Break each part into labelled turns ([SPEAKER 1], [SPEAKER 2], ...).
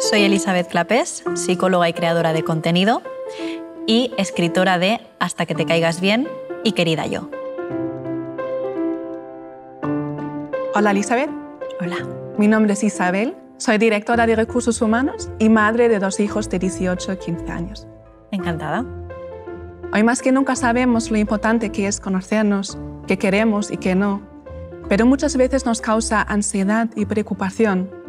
[SPEAKER 1] Soy Elizabeth Clapés, psicóloga y creadora de contenido y
[SPEAKER 2] escritora de Hasta que te caigas bien y querida yo. Hola Elizabeth. Hola. Mi nombre es Isabel, soy directora de recursos humanos y madre de dos hijos de 18 y 15 años. Encantada. Hoy más que nunca sabemos lo importante que es conocernos, qué queremos y qué no, pero muchas veces nos causa ansiedad y preocupación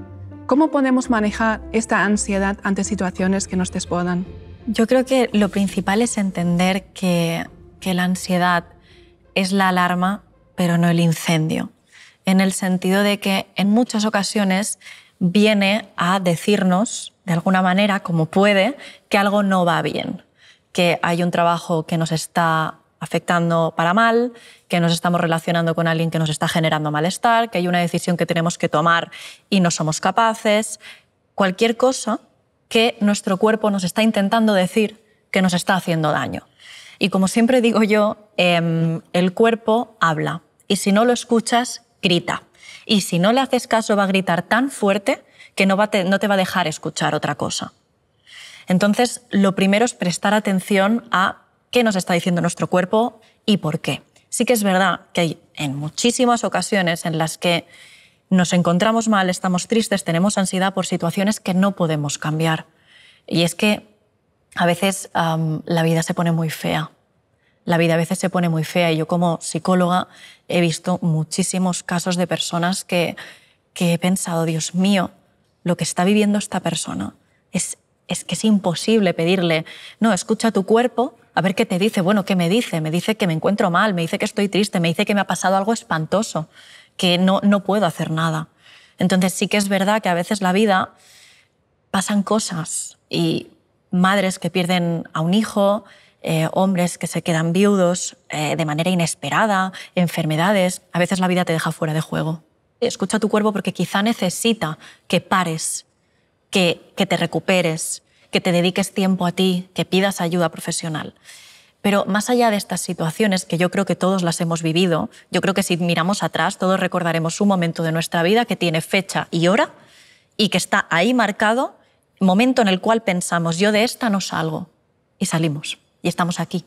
[SPEAKER 2] ¿Cómo podemos manejar esta ansiedad ante situaciones que nos desbordan? Yo creo que lo principal es
[SPEAKER 1] entender que, que la ansiedad es la alarma, pero no el incendio, en el sentido de que en muchas ocasiones viene a decirnos, de alguna manera, como puede, que algo no va bien, que hay un trabajo que nos está afectando para mal, que nos estamos relacionando con alguien que nos está generando malestar, que hay una decisión que tenemos que tomar y no somos capaces, cualquier cosa que nuestro cuerpo nos está intentando decir que nos está haciendo daño. Y como siempre digo yo, em, el cuerpo habla y si no lo escuchas, grita. Y si no le haces caso, va a gritar tan fuerte que no, no te va a dejar escuchar otra cosa. Entonces, lo primero es prestar atención a qué nos está diciendo nuestro cuerpo y por qué. Sí que es verdad que hay en muchísimas ocasiones en las que nos encontramos mal, estamos tristes, tenemos ansiedad por situaciones que no podemos cambiar. Y es que a veces la vida se pone muy fea. La vida a veces se pone muy fea y yo como psicóloga he visto muchísimos casos de personas que, que he pensado, Dios mío, lo que está viviendo esta persona es, es que es imposible pedirle, no, escucha tu cuerpo a ver qué te dice. Bueno, ¿qué me dice? Me dice que me encuentro mal, me dice que estoy triste, me dice que me ha pasado algo espantoso, que no, no puedo hacer nada. Entonces sí que es verdad que a veces la vida pasan cosas y madres que pierden a un hijo, eh, hombres que se quedan viudos eh, de manera inesperada, enfermedades, a veces la vida te deja fuera de juego. Escucha tu cuerpo porque quizá necesita que pares, que, que te recuperes, que te dediques tiempo a ti, que pidas ayuda profesional. Pero más allá de estas situaciones, que yo creo que todos las hemos vivido, yo creo que si miramos atrás, todos recordaremos un momento de nuestra vida que tiene fecha y hora y que está ahí marcado, momento en el cual pensamos, yo de esta no salgo, y salimos, y estamos aquí.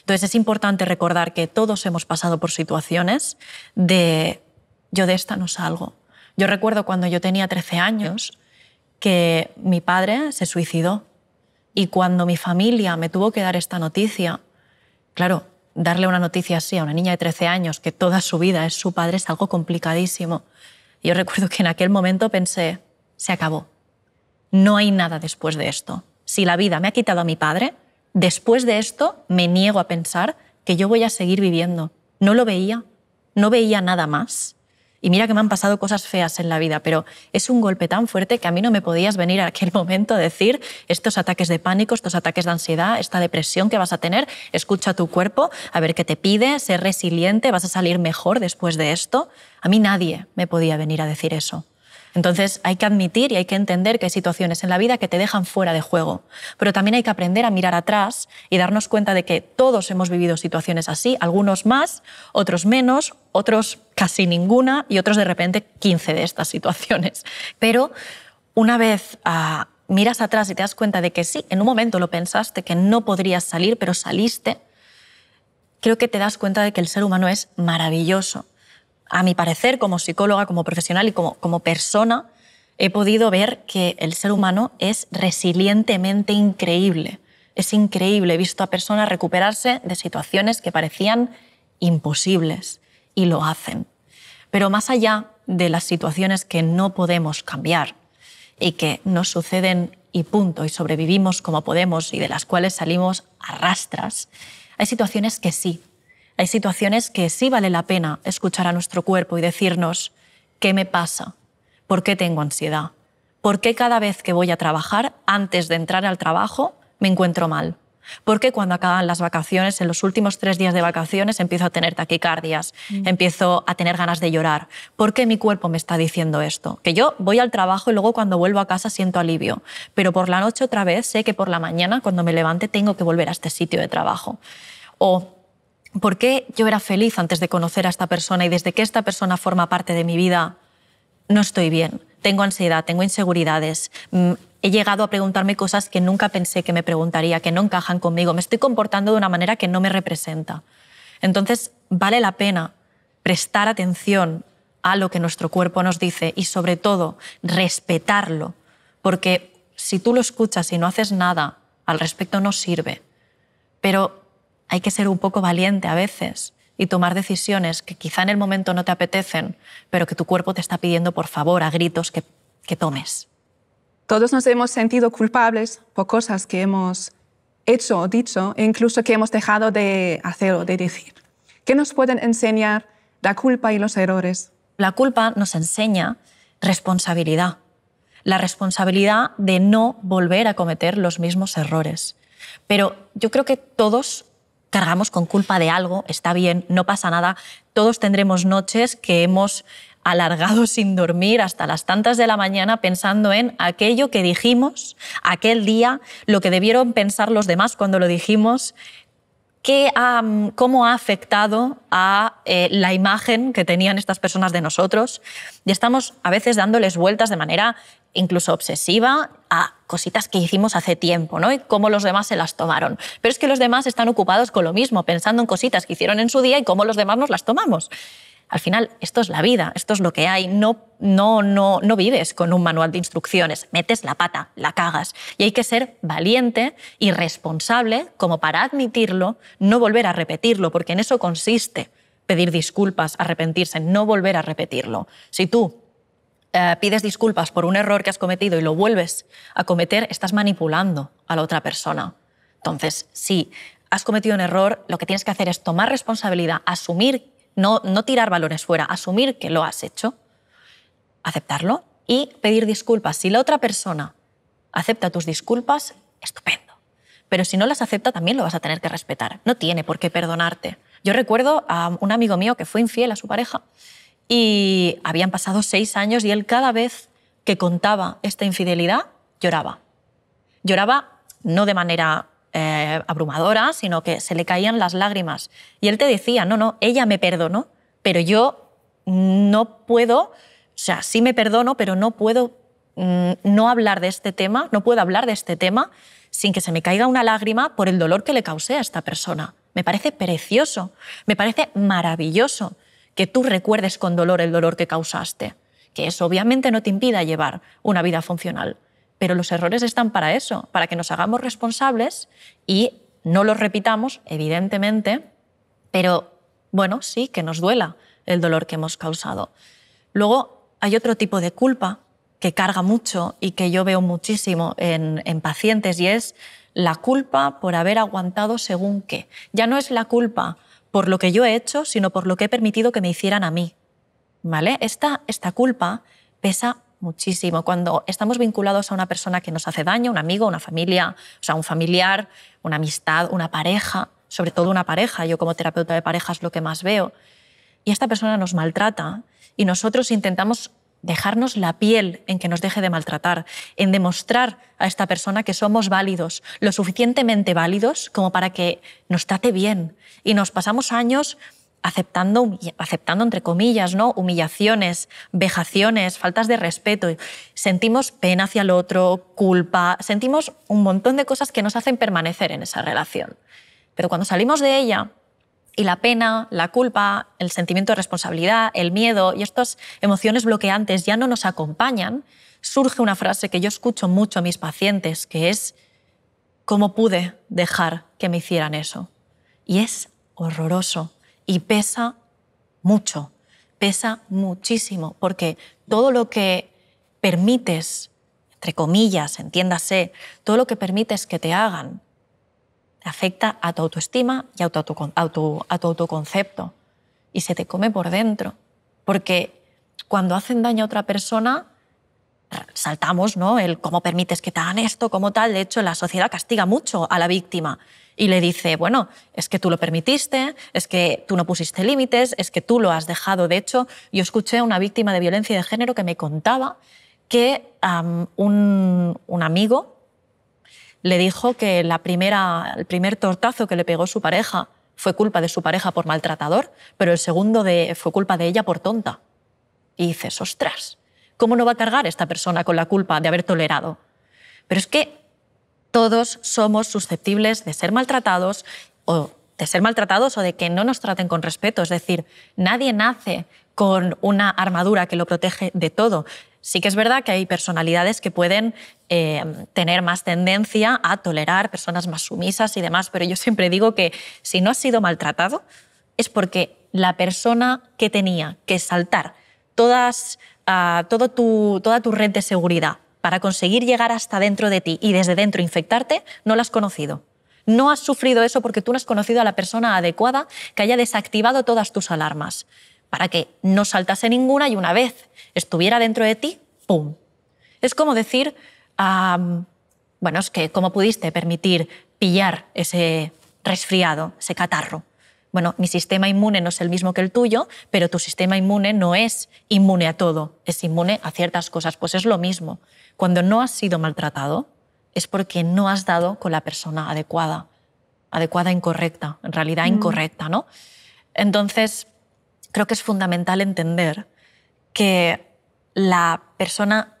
[SPEAKER 1] Entonces es importante recordar que todos hemos pasado por situaciones de, yo de esta no salgo. Yo recuerdo cuando yo tenía 13 años, que mi padre se suicidó. Y cuando mi familia me tuvo que dar esta noticia, claro, darle una noticia así a una niña de 13 años que toda su vida es su padre es algo complicadísimo. Yo recuerdo que en aquel momento pensé, se acabó. No hay nada después de esto. Si la vida me ha quitado a mi padre, después de esto me niego a pensar que yo voy a seguir viviendo. No lo veía, no veía nada más. Y mira que me han pasado cosas feas en la vida, pero es un golpe tan fuerte que a mí no me podías venir a aquel momento a decir estos ataques de pánico, estos ataques de ansiedad, esta depresión que vas a tener, escucha tu cuerpo, a ver qué te pide, sé resiliente, vas a salir mejor después de esto. A mí nadie me podía venir a decir eso. Entonces hay que admitir y hay que entender que hay situaciones en la vida que te dejan fuera de juego, pero también hay que aprender a mirar atrás y darnos cuenta de que todos hemos vivido situaciones así, algunos más, otros menos, otros casi ninguna y otros de repente 15 de estas situaciones. Pero una vez ah, miras atrás y te das cuenta de que sí, en un momento lo pensaste, que no podrías salir, pero saliste, creo que te das cuenta de que el ser humano es maravilloso a mi parecer, como psicóloga, como profesional y como, como persona, he podido ver que el ser humano es resilientemente increíble. Es increíble, he visto a personas recuperarse de situaciones que parecían imposibles y lo hacen. Pero más allá de las situaciones que no podemos cambiar y que nos suceden y punto, y sobrevivimos como podemos y de las cuales salimos a rastras, hay situaciones que sí hay situaciones que sí vale la pena escuchar a nuestro cuerpo y decirnos, ¿qué me pasa? ¿Por qué tengo ansiedad? ¿Por qué cada vez que voy a trabajar, antes de entrar al trabajo, me encuentro mal? ¿Por qué cuando acaban las vacaciones, en los últimos tres días de vacaciones, empiezo a tener taquicardias, mm. empiezo a tener ganas de llorar? ¿Por qué mi cuerpo me está diciendo esto? Que yo voy al trabajo y luego cuando vuelvo a casa siento alivio, pero por la noche otra vez sé que por la mañana, cuando me levante, tengo que volver a este sitio de trabajo. O por qué yo era feliz antes de conocer a esta persona y desde que esta persona forma parte de mi vida, no estoy bien. Tengo ansiedad, tengo inseguridades. Mm, he llegado a preguntarme cosas que nunca pensé que me preguntaría, que no encajan conmigo. Me estoy comportando de una manera que no me representa. Entonces, vale la pena prestar atención a lo que nuestro cuerpo nos dice y sobre todo respetarlo, porque si tú lo escuchas y no haces nada al respecto no sirve. Pero hay que ser un poco valiente a veces y tomar decisiones que quizá en el momento no te apetecen, pero que tu cuerpo te está pidiendo por favor a gritos que, tomes.
[SPEAKER 2] Todos nos hemos sentido culpables por cosas que hemos hecho o dicho, e incluso que hemos dejado de hacer o de decir. ¿Qué nos pueden enseñar la culpa y los errores? La culpa nos enseña responsabilidad. La
[SPEAKER 1] responsabilidad de no volver a cometer los mismos errores. Pero yo creo que todos cargamos con culpa de algo, está bien, no pasa nada, todos tendremos noches que hemos alargado sin dormir hasta las tantas de la mañana pensando en aquello que dijimos aquel día, lo que debieron pensar los demás cuando lo dijimos, ¿Qué cómo ha afectado a eh, la imagen que tenían estas personas de nosotros. Y estamos a veces dándoles vueltas de manera incluso obsesiva a cositas que hicimos hace tiempo, ¿no? Y cómo los demás se las tomaron. Pero es que los demás están ocupados con lo mismo, pensando en cositas que hicieron en su día y cómo los demás nos las tomamos. Al final, esto es la vida, esto es lo que hay. No, no, no, no vives con un manual de instrucciones. Metes la pata, la cagas. Y hay que ser valiente y responsable como para admitirlo, no volver a repetirlo, porque en eso consiste pedir disculpas, arrepentirse, no volver a repetirlo. Si tú eh, pides disculpas por un error que has cometido y lo vuelves a cometer, estás manipulando a la otra persona. Entonces, si has cometido un error, lo que tienes que hacer es tomar responsabilidad, asumir, no, no tirar balones fuera, asumir que lo has hecho, aceptarlo y pedir disculpas. Si la otra persona acepta tus disculpas, estupendo. Pero si no las acepta, también lo vas a tener que respetar. No tiene por qué perdonarte. Yo recuerdo a un amigo mío que fue infiel a su pareja y habían pasado seis años y él cada vez que contaba esta infidelidad lloraba. Lloraba no de manera eh, abrumadora, sino que se le caían las lágrimas. Y él te decía, no, no, ella me perdonó, pero yo no puedo, o sea, sí me perdono, pero no puedo mm, no hablar de este tema, no puedo hablar de este tema sin que se me caiga una lágrima por el dolor que le causé a esta persona. Me parece precioso, me parece maravilloso que tú recuerdes con dolor el dolor que causaste, que eso obviamente no te impida llevar una vida funcional, pero los errores están para eso, para que nos hagamos responsables y no los repitamos, evidentemente, pero bueno, sí, que nos duela el dolor que hemos causado. Luego hay otro tipo de culpa que carga mucho y que yo veo muchísimo en, en, pacientes y es la culpa por haber aguantado según qué. Ya no es la culpa por lo que yo he hecho, sino por lo que he permitido que me hicieran a mí. ¿Vale? Esta, esta culpa pesa muchísimo. Cuando estamos vinculados a una persona que nos hace daño, un amigo, una familia, o sea, un familiar, una amistad, una pareja, sobre todo una pareja, yo como terapeuta de parejas lo que más veo, y esta persona nos maltrata y nosotros intentamos dejarnos la piel, en que nos deje de maltratar, en demostrar a esta persona que somos válidos, lo suficientemente válidos como para que nos trate bien. Y nos pasamos años aceptando, aceptando entre comillas, ¿no? humillaciones, vejaciones, faltas de respeto. Sentimos pena hacia el otro, culpa, sentimos un montón de cosas que nos hacen permanecer en esa relación. Pero cuando salimos de ella, y la pena, la culpa, el sentimiento de responsabilidad, el miedo y estas emociones bloqueantes ya no nos acompañan, surge una frase que yo escucho mucho a mis pacientes, que es, ¿cómo pude dejar que me hicieran eso? Y es horroroso y pesa mucho, pesa muchísimo, porque todo lo que permites, entre comillas, entiéndase, todo lo que permites que te hagan, afecta a tu autoestima y a tu, autoconcepto. Y se te come por dentro. Porque cuando hacen daño a otra persona, saltamos, ¿no? El cómo permites que te hagan esto, cómo tal. De hecho, la sociedad castiga mucho a la víctima y le dice, bueno, es que tú lo permitiste, es que tú no pusiste límites, es que tú lo has dejado. De hecho, yo escuché a una víctima de violencia de género que me contaba que un amigo le dijo que la primera, el primer tortazo que le pegó su pareja fue culpa de su pareja por maltratador, pero el segundo fue culpa de ella por tonta. Y dices, ostras, ¿cómo no va a cargar esta persona con la culpa de haber tolerado? Pero es que todos somos susceptibles de ser maltratados o de ser maltratados o de que no nos traten con respeto. Es decir, nadie nace con una armadura que lo protege de todo. Sí que es verdad que hay personalidades que pueden eh, tener más tendencia a tolerar personas más sumisas y demás, pero yo siempre digo que si no has sido maltratado es porque la persona que tenía que saltar todas, ah, todo tu, toda tu red de seguridad para conseguir llegar hasta dentro de ti y desde dentro infectarte, no la has conocido. No has sufrido eso porque tú no has conocido a la persona adecuada que haya desactivado todas tus alarmas para que no saltase ninguna y una vez estuviera dentro de ti, ¡pum! Es como decir, bueno, es que cómo pudiste permitir pillar ese resfriado, ese catarro. Bueno, mi sistema inmune no es el mismo que el tuyo, pero tu sistema inmune no es inmune a todo, es inmune a ciertas cosas, pues es lo mismo. Cuando no has sido maltratado es porque no has dado con la persona adecuada, adecuada e incorrecta, en realidad mm. incorrecta, ¿no? Entonces, creo que es fundamental entender que la persona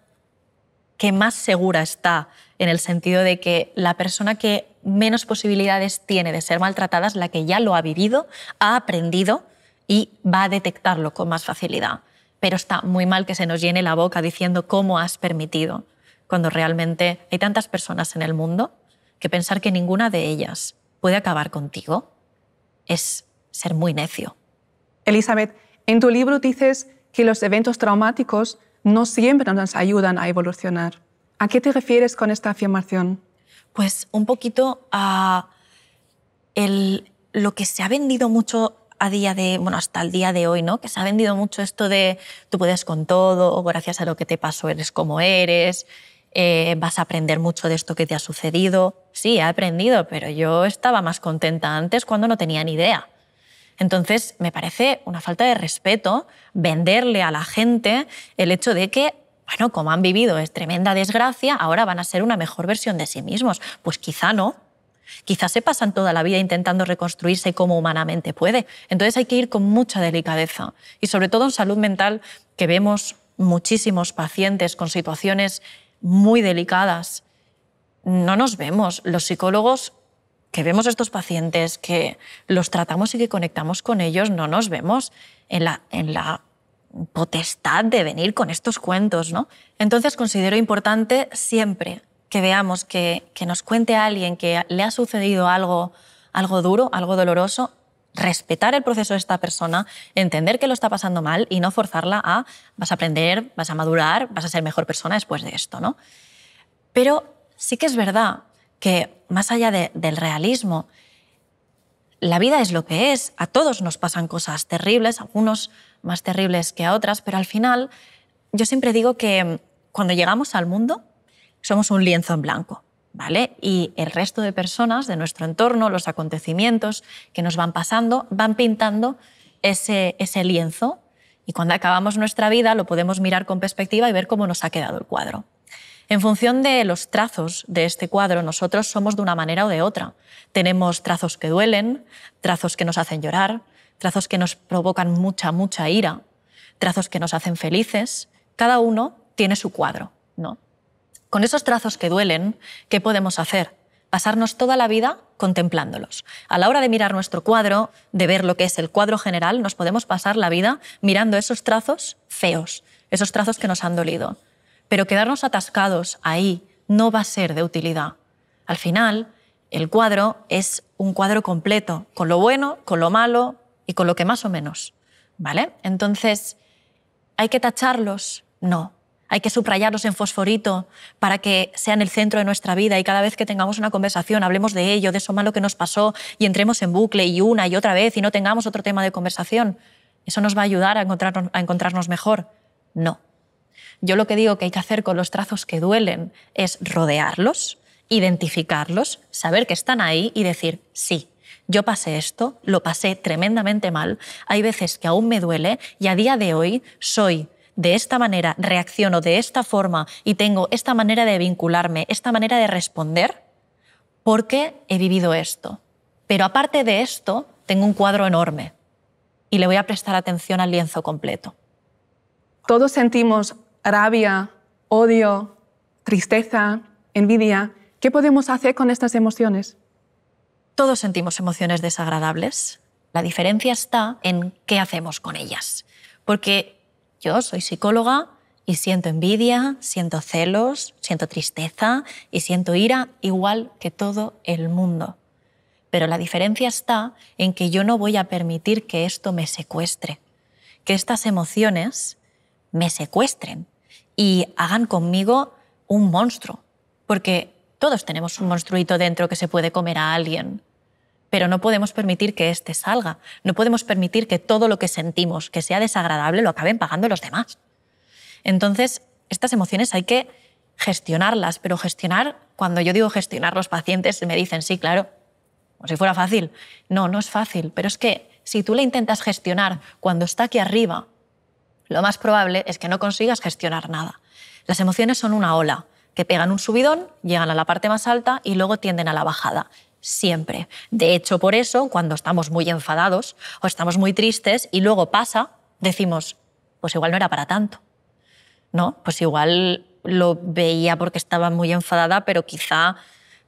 [SPEAKER 1] que más segura está, en el sentido de que la persona que menos posibilidades tiene de ser maltratada es la que ya lo ha vivido, ha aprendido y va a detectarlo con más facilidad. Pero está muy mal que se nos llene la boca diciendo cómo has permitido, cuando realmente hay tantas personas en el mundo que pensar que ninguna de ellas puede acabar contigo es ser muy necio.
[SPEAKER 2] Elizabeth, en tu libro dices que los eventos traumáticos no siempre nos ayudan a evolucionar. ¿A qué te refieres con esta afirmación?
[SPEAKER 1] Pues un poquito a el, lo que se ha vendido mucho a día de, bueno, hasta el día de hoy, ¿no? Que se ha vendido mucho esto de tú puedes con todo, gracias a lo que te pasó eres como eres, eh, vas a aprender mucho de esto que te ha sucedido. Sí, he aprendido, pero yo estaba más contenta antes cuando no tenía ni idea. Entonces, me parece una falta de respeto venderle a la gente el hecho de que bueno, como han vivido es tremenda desgracia, ahora van a ser una mejor versión de sí mismos. Pues quizá no. Quizá se pasan toda la vida intentando reconstruirse como humanamente puede. Entonces hay que ir con mucha delicadeza. Y sobre todo en salud mental, que vemos muchísimos pacientes con situaciones muy delicadas. No nos vemos. Los psicólogos que vemos a estos pacientes, que los tratamos y que conectamos con ellos, no nos vemos en la, en la potestad de venir con estos cuentos. ¿no? Entonces considero importante siempre que veamos que, que nos cuente a alguien que le ha sucedido algo, algo duro, algo doloroso, respetar el proceso de esta persona, entender que lo está pasando mal y no forzarla a vas a aprender, vas a madurar, vas a ser mejor persona después de esto, ¿no? Pero sí que es verdad que más allá del realismo, la vida es lo que es, a todos nos pasan cosas terribles, algunos más terribles que a otras, pero al final yo siempre digo que mm, cuando llegamos al mundo somos un lienzo en blanco, ¿vale? Y el resto de personas de nuestro entorno, los acontecimientos que nos van pasando, van pintando ese lienzo y cuando acabamos nuestra vida lo podemos mirar con perspectiva y ver cómo nos ha quedado el cuadro. En función de los trazos de este cuadro, nosotros somos de una manera o de otra. Tenemos trazos que duelen, trazos que nos hacen llorar, trazos que nos provocan mucha, mucha ira, trazos que nos hacen felices. Cada uno tiene su cuadro, ¿no? Con esos trazos que duelen, ¿qué podemos hacer? Pasarnos toda la vida contemplándolos. A la hora de mirar nuestro cuadro, de ver lo que es el cuadro general, nos podemos pasar la vida mirando esos trazos feos, esos trazos que nos han dolido. Pero quedarnos atascados ahí no va a ser de utilidad. Al final, el cuadro es un cuadro completo, con lo bueno, con lo malo y con lo que más o menos. ¿Vale? Entonces, ¿hay que tacharlos? No. Hay que subrayarlos en fosforito para que sean el centro de nuestra vida y cada vez que tengamos una conversación hablemos de ello, de eso malo que nos pasó y entremos en bucle y una y otra vez y no tengamos otro tema de conversación. ¿Eso nos va a ayudar a, encontrarnos mejor? No. Yo lo que digo que hay que hacer con los trazos que duelen es rodearlos, identificarlos, saber que están ahí y decir, sí, yo pasé esto, lo pasé tremendamente mal, hay veces que aún me duele y a día de hoy soy de esta manera, reacciono de esta forma y tengo esta manera de vincularme, esta manera de responder, porque he vivido esto. Pero aparte de esto, tengo un cuadro enorme y le voy a prestar atención al lienzo completo.
[SPEAKER 2] Todos sentimos rabia, odio, tristeza, envidia. ¿Qué podemos hacer con estas emociones? Todos sentimos
[SPEAKER 1] emociones desagradables. La diferencia está en qué hacemos con ellas. Porque yo soy psicóloga y siento envidia, siento celos, siento tristeza y siento ira igual que todo el mundo. Pero la diferencia está en que yo no voy a permitir que esto me secuestre, que estas emociones me secuestren y hagan conmigo un monstruo. Porque todos tenemos un monstruito dentro que se puede comer a alguien. Pero no podemos permitir que éste salga. No podemos permitir que todo lo que sentimos que sea desagradable lo acaben pagando los demás. Entonces, estas emociones hay que gestionarlas, pero gestionar, cuando yo digo gestionar, los pacientes me dicen, sí, claro, como si fuera fácil. No, no es fácil, pero es que si tú le intentas gestionar cuando está aquí arriba, lo más probable es que no consigas gestionar nada. Las emociones son una ola que pegan un subidón, llegan a la parte más alta y luego tienden a la bajada. Siempre. De hecho, por eso, cuando estamos muy enfadados o estamos muy tristes y luego pasa, decimos, pues igual no era para tanto. ¿No? Pues igual lo veía porque estaba muy enfadada, pero quizá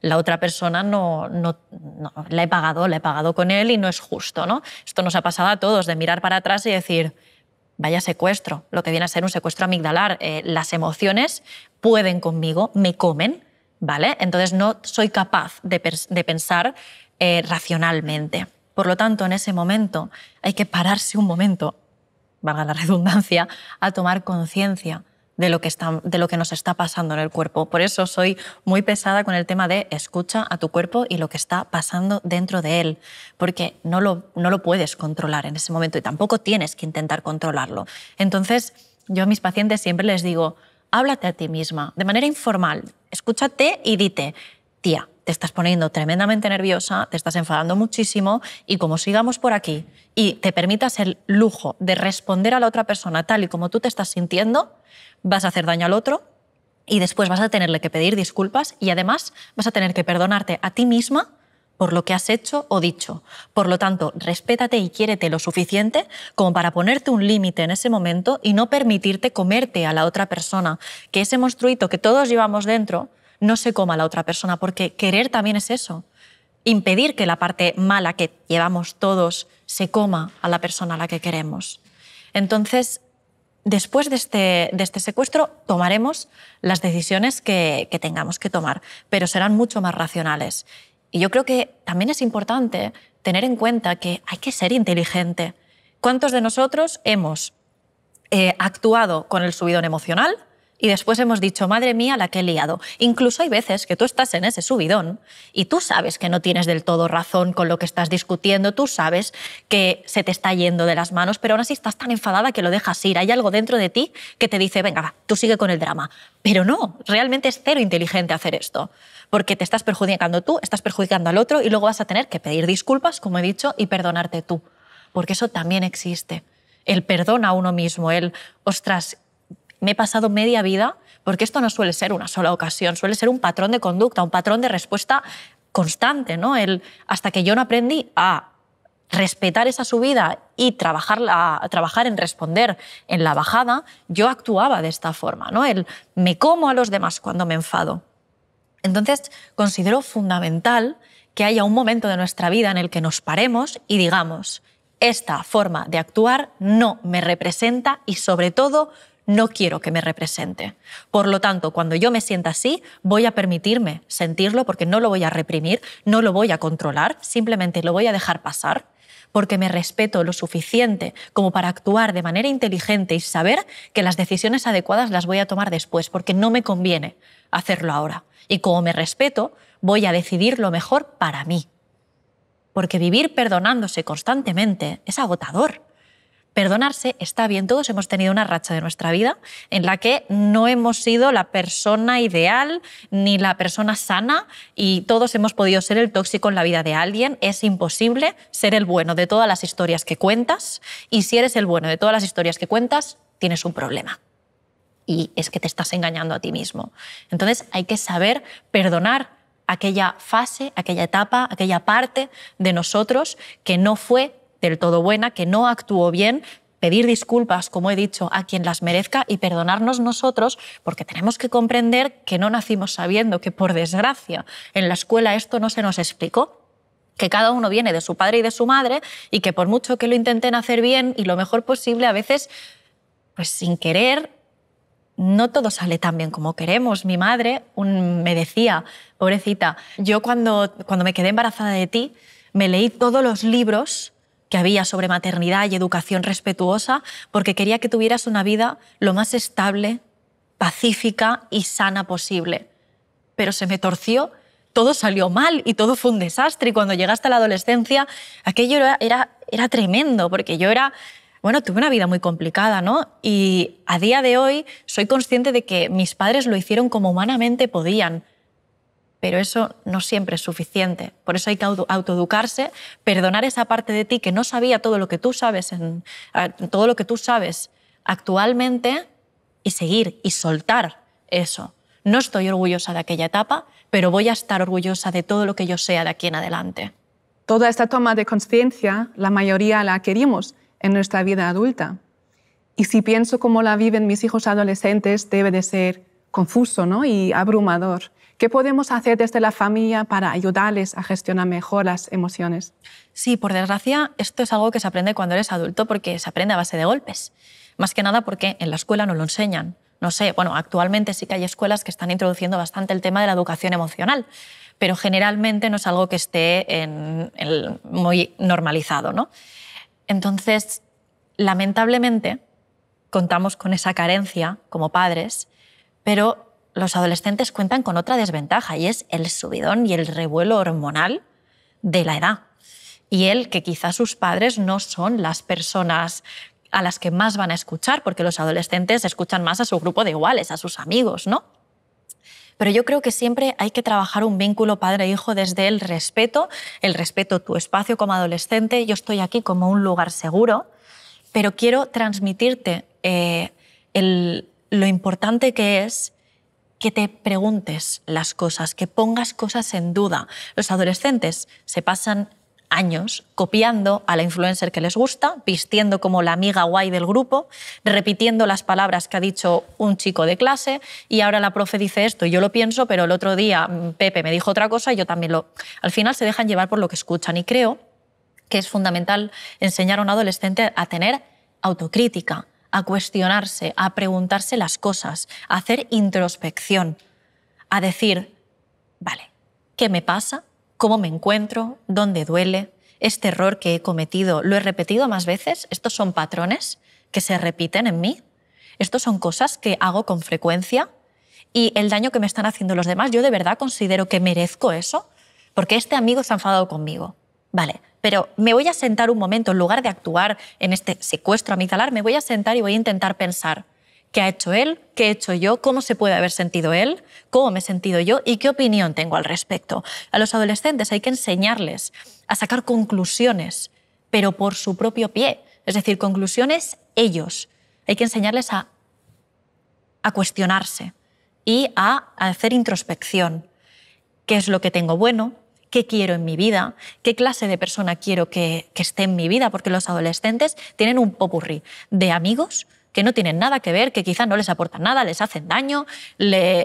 [SPEAKER 1] la otra persona no, no, la he pagado, la he pagado con él y no es justo, ¿no? Esto nos ha pasado a todos de mirar para atrás y decir, Vaya secuestro, lo que viene a ser un secuestro amigdalar. Eh, las emociones pueden conmigo, me comen, ¿vale? Entonces no soy capaz de, pensar eh, racionalmente. Por lo tanto, en ese momento hay que pararse un momento, valga la redundancia, a tomar conciencia de lo, que de lo que nos está pasando en el cuerpo. Por eso soy muy pesada con el tema de escucha a tu cuerpo y lo que está pasando dentro de él, porque no lo, no lo puedes controlar en ese momento y tampoco tienes que intentar controlarlo. Entonces, yo a mis pacientes siempre les digo, háblate a ti misma de manera informal, escúchate y dite, tía, te estás poniendo tremendamente nerviosa, te estás enfadando muchísimo y como sigamos por aquí y te permitas el lujo de responder a la otra persona tal y como tú te estás sintiendo, vas a hacer daño al otro y después vas a tenerle que pedir disculpas y además vas a tener que perdonarte a ti misma por lo que has hecho o dicho. Por lo tanto, respétate y quiérete lo suficiente como para ponerte un límite en ese momento y no permitirte comerte a la otra persona, que ese monstruito que todos llevamos dentro no se coma a la otra persona, porque querer también es eso, impedir que la parte mala que llevamos todos se coma a la persona a la que queremos. Entonces, después este, de este, secuestro tomaremos las decisiones que, tengamos que tomar, pero serán mucho más racionales. Y yo creo que también es importante tener en cuenta que hay que ser inteligente. ¿Cuántos de nosotros hemos eh, actuado con el subidón emocional? y después hemos dicho, madre mía, la que he liado. Incluso hay veces que tú estás en ese subidón y tú sabes que no tienes del todo razón con lo que estás discutiendo, tú sabes que se te está yendo de las manos, pero aún así estás tan enfadada que lo dejas ir. Hay algo dentro de ti que te dice, venga, tú sigue con el drama. Pero no, realmente es cero inteligente hacer esto, porque te estás perjudicando tú, estás perjudicando al otro y luego vas a tener que pedir disculpas, como he dicho, y perdonarte tú, porque eso también existe el perdón a uno mismo, el, ostras, me he pasado media vida, porque esto no suele ser una sola ocasión, suele ser un patrón de conducta, un patrón de respuesta constante, ¿no? El, hasta que yo no aprendí a respetar esa subida y trabajar, trabajar en responder en la bajada, yo actuaba de esta forma, ¿no? El me como a los demás cuando me enfado. Entonces, considero fundamental que haya un momento de nuestra vida en el que nos paremos y digamos, esta forma de actuar no me representa y sobre todo no quiero que me represente. Por lo tanto, cuando yo me sienta así, voy a permitirme sentirlo porque no lo voy a reprimir, no lo voy a controlar, simplemente lo voy a dejar pasar porque me respeto lo suficiente como para actuar de manera inteligente y saber que las decisiones adecuadas las voy a tomar después, porque no me conviene hacerlo ahora. Y como me respeto, voy a decidir lo mejor para mí. Porque vivir perdonándose constantemente es agotador perdonarse está bien. Todos hemos tenido una racha de nuestra vida en la que no hemos sido la persona ideal ni la persona sana y todos hemos podido ser el tóxico en la vida de alguien. Es imposible ser el bueno de todas las historias que cuentas y si eres el bueno de todas las historias que cuentas, tienes un problema. Y es que te estás engañando a ti mismo. Entonces hay que saber perdonar aquella fase, aquella etapa, aquella parte de nosotros que no fue del todo buena, que no actuó bien, pedir disculpas, como he dicho, a quien las merezca y perdonarnos nosotros, porque tenemos que comprender que no nacimos sabiendo, que por desgracia en la escuela esto no se nos explicó que cada uno viene de su padre y de su madre y que por mucho que lo intenten hacer bien y lo mejor posible, a veces, pues sin querer, no todo sale tan bien como queremos. Mi madre me decía, pobrecita, yo cuando, cuando me quedé embarazada de ti, me leí todos los libros que había sobre maternidad y educación respetuosa, porque quería que tuvieras una vida lo más estable, pacífica y sana posible. Pero se me torció, todo salió mal y todo fue un desastre. Y cuando llegaste a la adolescencia, aquello era, era, tremendo, porque yo era bueno, tuve una vida muy complicada, ¿no? Y a día de hoy soy consciente de que mis padres lo hicieron como humanamente podían, pero eso no siempre es suficiente. Por eso hay que autoeducarse, perdonar esa parte de ti que no sabía todo lo que tú sabes, todo lo que tú sabes actualmente y seguir y soltar eso. No estoy orgullosa de aquella etapa, pero voy a estar orgullosa de todo lo que yo sea de aquí en adelante.
[SPEAKER 2] Toda esta toma de conciencia, la mayoría la queremos en nuestra vida adulta. Y si pienso cómo la viven mis hijos adolescentes, debe de ser confuso ¿no? y abrumador. ¿Qué podemos hacer desde la familia para ayudarles a gestionar mejor las emociones?
[SPEAKER 1] Sí, por desgracia, esto es algo que se aprende cuando eres adulto porque se aprende a base de golpes. Más que nada porque en la escuela no lo enseñan. No sé, bueno, actualmente sí que hay escuelas que están introduciendo bastante el tema de la educación emocional, pero generalmente no es algo que esté en, muy normalizado. ¿no? Entonces, lamentablemente, contamos con esa carencia como padres, pero los adolescentes cuentan con otra desventaja y es el subidón y el revuelo hormonal de la edad. Y el que quizás sus padres no son las personas a las que más van a escuchar, porque los adolescentes escuchan más a su grupo de iguales, a sus amigos, ¿no? Pero yo creo que siempre hay que trabajar un vínculo padre-hijo desde el respeto, el respeto tu espacio como adolescente, yo estoy aquí como un lugar seguro, pero quiero transmitirte eh, lo importante que es que te preguntes las cosas, que pongas cosas en duda. Los adolescentes se pasan años copiando a la influencer que les gusta, vistiendo como la amiga guay del grupo, repitiendo las palabras que ha dicho un chico de clase y ahora la profe dice esto y yo lo pienso, pero el otro día mm, Pepe me dijo otra cosa y yo también lo... Al final se dejan llevar por lo que escuchan y creo que es fundamental enseñar a un adolescente a tener autocrítica, a cuestionarse, a preguntarse las cosas, a hacer introspección, a decir, vale, ¿qué me pasa? ¿Cómo me encuentro? ¿Dónde duele? ¿Este error que he cometido lo he repetido más veces? ¿Estos son patrones que se repiten en mí? ¿Estos son cosas que hago con frecuencia? y el daño que me están haciendo los demás, yo de verdad considero que merezco eso, porque este amigo se ha enfadado conmigo. Vale, pero me voy a sentar un momento, en lugar de actuar en este secuestro a mi talar, me voy a sentar y voy a intentar pensar qué ha hecho él, qué he hecho yo, cómo se puede haber sentido él, cómo me he sentido yo y qué opinión tengo al respecto. A los adolescentes hay que enseñarles a sacar conclusiones, pero por su propio pie, es decir, conclusiones ellos. Hay que enseñarles a, a cuestionarse y a hacer introspección. ¿Qué es lo que tengo bueno? qué quiero en mi vida, qué clase de persona quiero que, esté en mi vida, porque los adolescentes tienen un popurrí de amigos, que no tienen nada que ver, que quizás no les aportan nada, les hacen daño,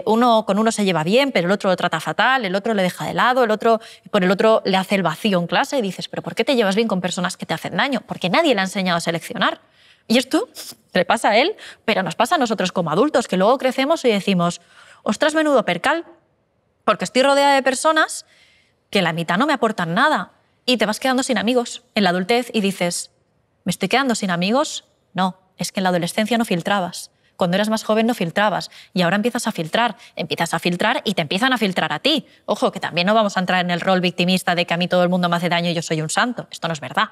[SPEAKER 1] uno con uno se lleva bien, pero el otro lo trata fatal, el otro le deja de lado, el otro por el otro le hace el vacío en clase y dices, pero ¿por qué te llevas bien con personas que te hacen daño? Porque nadie le ha enseñado a seleccionar. Y esto le pasa a él, pero nos pasa a nosotros como adultos, que luego crecemos y decimos, ostras, menudo percal, porque estoy rodeada de personas que la mitad no me aportan nada y te vas quedando sin amigos en la adultez y dices, ¿me estoy quedando sin amigos? No, es que en la adolescencia no filtrabas. Cuando eras más joven no filtrabas y ahora empiezas a filtrar, empiezas a filtrar y te empiezan a filtrar a ti. Ojo, que también no vamos a entrar en el rol victimista de que a mí todo el mundo me hace daño y yo soy un santo. Esto no es verdad.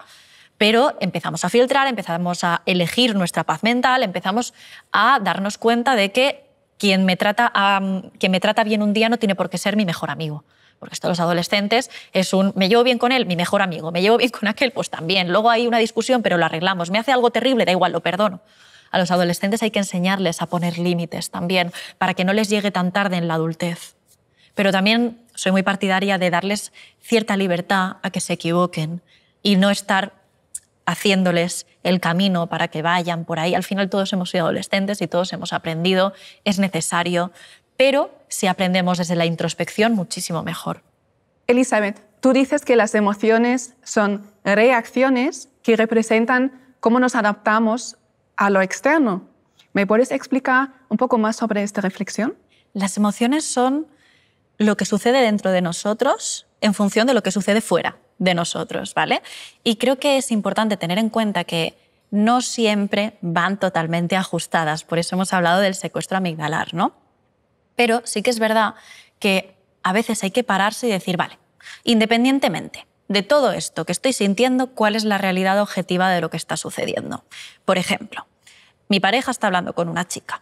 [SPEAKER 1] Pero empezamos a filtrar, empezamos a elegir nuestra paz mental, empezamos a darnos cuenta de que quien me trata, a, quien me trata bien un día no tiene por qué ser mi mejor amigo porque esto de los adolescentes es un me llevo bien con él, mi mejor amigo, me llevo bien con aquel, pues también. Luego hay una discusión, pero lo arreglamos. Me hace algo terrible, da igual, lo perdono. A los adolescentes hay que enseñarles a poner límites también, para que no les llegue tan tarde en la adultez. Pero también soy muy partidaria de darles cierta libertad a que se equivoquen y no estar haciéndoles el camino para que vayan por ahí. Al final todos hemos sido adolescentes y todos hemos aprendido, es necesario, pero si aprendemos desde la introspección, muchísimo mejor.
[SPEAKER 2] Elizabeth, tú dices que las emociones son reacciones que representan cómo nos adaptamos a lo externo. ¿Me puedes explicar un poco más sobre esta reflexión? Las emociones son
[SPEAKER 1] lo que sucede dentro de nosotros en función de lo que sucede fuera de nosotros, ¿vale? Y creo que es importante tener en cuenta que no siempre van totalmente ajustadas, por eso hemos hablado del secuestro amigdalar, ¿no? Pero sí que es verdad que a veces hay que pararse y decir, vale, independientemente de todo esto que estoy sintiendo, ¿cuál es la realidad objetiva de lo que está sucediendo? Por ejemplo, mi pareja está hablando con una chica.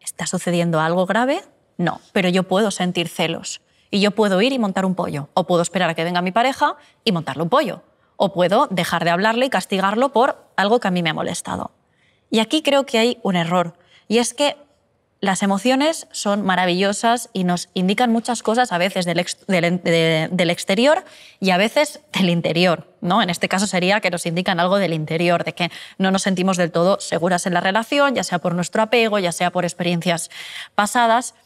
[SPEAKER 1] ¿Está sucediendo algo grave? No, pero yo puedo sentir celos. Y yo puedo ir y montar un pollo. O puedo esperar a que venga mi pareja y montarle un pollo. O puedo dejar de hablarle y castigarlo por algo que a mí me ha molestado. Y aquí creo que hay un error. Y es que las emociones son maravillosas y nos indican muchas cosas a veces del, exterior y a veces del interior. ¿no? En este caso sería que nos indican algo del interior, de que no nos sentimos del todo seguras en la relación, ya sea por nuestro apego, ya sea por experiencias pasadas,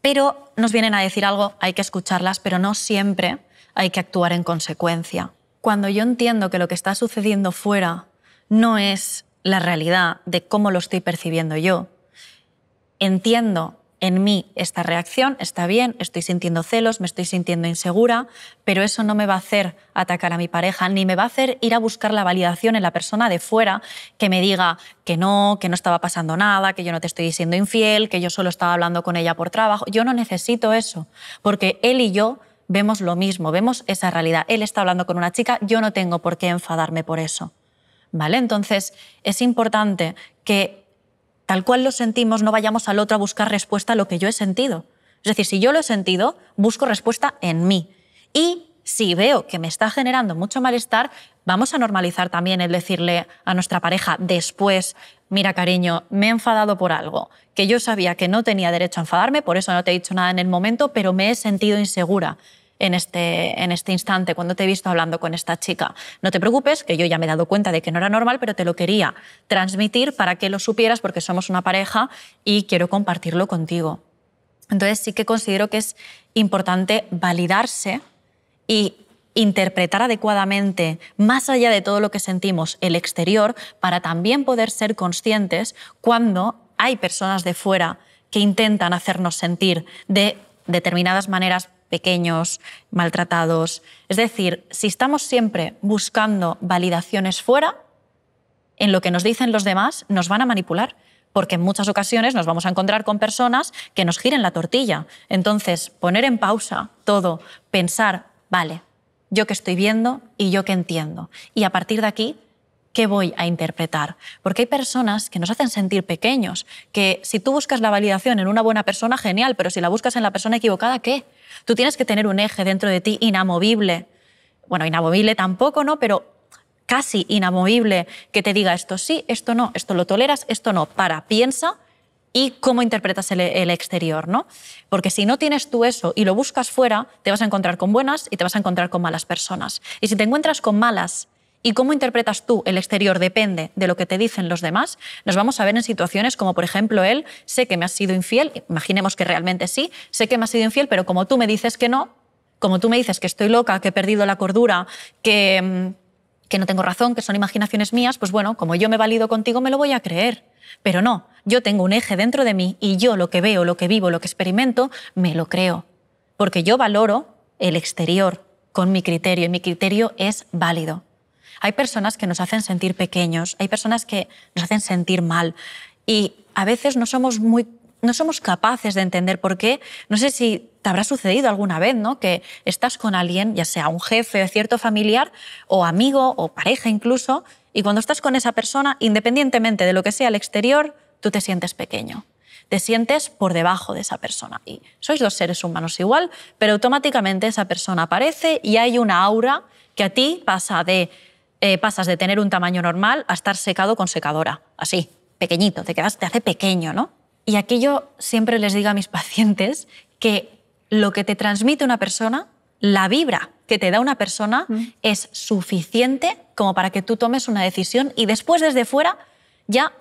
[SPEAKER 1] pero nos vienen a decir algo, hay que escucharlas, pero no siempre hay que actuar en consecuencia. Cuando yo entiendo que lo que está sucediendo fuera no es la realidad de cómo lo estoy percibiendo yo, entiendo en mí esta reacción, está bien, estoy sintiendo celos, me estoy sintiendo insegura, pero eso no me va a hacer atacar a mi pareja, ni me va a hacer ir a buscar la validación en la persona de fuera que me diga que no, que no estaba pasando nada, que yo no te estoy siendo infiel, que yo solo estaba hablando con ella por trabajo. Yo no necesito eso, porque él y yo vemos lo mismo, vemos esa realidad. Él está hablando con una chica, yo no tengo por qué enfadarme por eso. ¿Vale? Entonces, es importante que tal cual lo sentimos, no vayamos al otro a buscar respuesta a lo que yo he sentido. Es decir, si yo lo he sentido, busco respuesta en mí. Y si veo que me está generando mucho malestar, vamos a normalizar también el decirle a nuestra pareja después, mira cariño, me he enfadado por algo, que yo sabía que no tenía derecho a enfadarme, por eso no te he dicho nada en el momento, pero me he sentido insegura en este, en este instante, cuando te he visto hablando con esta chica. No te preocupes, que yo ya me he dado cuenta de que no era normal, pero te lo quería transmitir para que lo supieras porque somos una pareja y quiero compartirlo contigo. Entonces sí que considero que es importante validarse y interpretar adecuadamente, más allá de todo lo que sentimos, el exterior, para también poder ser conscientes cuando hay personas de fuera que intentan hacernos sentir de determinadas maneras pequeños, maltratados. Es decir, si estamos siempre buscando validaciones fuera, en lo que nos dicen los demás nos van a manipular, porque en muchas ocasiones nos vamos a encontrar con personas que nos giren la tortilla. Entonces, poner en pausa todo, pensar, vale, yo que estoy viendo y yo que entiendo. Y a partir de aquí, ¿qué voy a interpretar? Porque hay personas que nos hacen sentir pequeños, que si tú buscas la validación en una buena persona, genial, pero si la buscas en la persona equivocada, ¿qué? Tú tienes que tener un eje dentro de ti inamovible. Bueno, inamovible tampoco, ¿no? Pero casi inamovible que te diga esto sí, esto no, esto lo toleras, esto no. Para, piensa y cómo interpretas el, exterior, ¿no? Porque si no tienes tú eso y lo buscas fuera, te vas a encontrar con buenas y te vas a encontrar con malas personas. Y si te encuentras con malas y cómo interpretas tú el exterior depende de lo que te dicen los demás, nos vamos a ver en situaciones como, por ejemplo, él, sé que me has sido infiel, imaginemos que realmente sí, sé que me has sido infiel, pero como tú me dices que no, como tú me dices que estoy loca, que he perdido la cordura, que, mm, que no tengo razón, que son imaginaciones mías, pues bueno, como yo me valido contigo, me lo voy a creer. Pero no, yo tengo un eje dentro de mí y yo lo que veo, lo que vivo, lo que experimento, me lo creo. Porque yo valoro el exterior con mi criterio y mi criterio es válido. Hay personas que nos hacen sentir pequeños, hay personas que nos hacen sentir mal y a veces no somos muy no somos capaces de entender por qué. No sé si te habrá sucedido alguna vez, ¿no? Que estás con alguien, ya sea un jefe, cierto familiar o amigo o pareja incluso, y cuando estás con esa persona, independientemente de lo que sea el exterior, tú te sientes pequeño te sientes por debajo de esa persona. Y sois los seres humanos igual, pero automáticamente esa persona aparece y hay una aura que a ti pasa de eh, pasas de tener un tamaño normal a estar secado con secadora, así, pequeñito, te quedas, te hace pequeño, ¿no? Y aquí yo siempre les digo a mis pacientes que lo que te transmite una persona, la vibra que te da una persona, mm. es suficiente como para que tú tomes una decisión y después desde fuera ya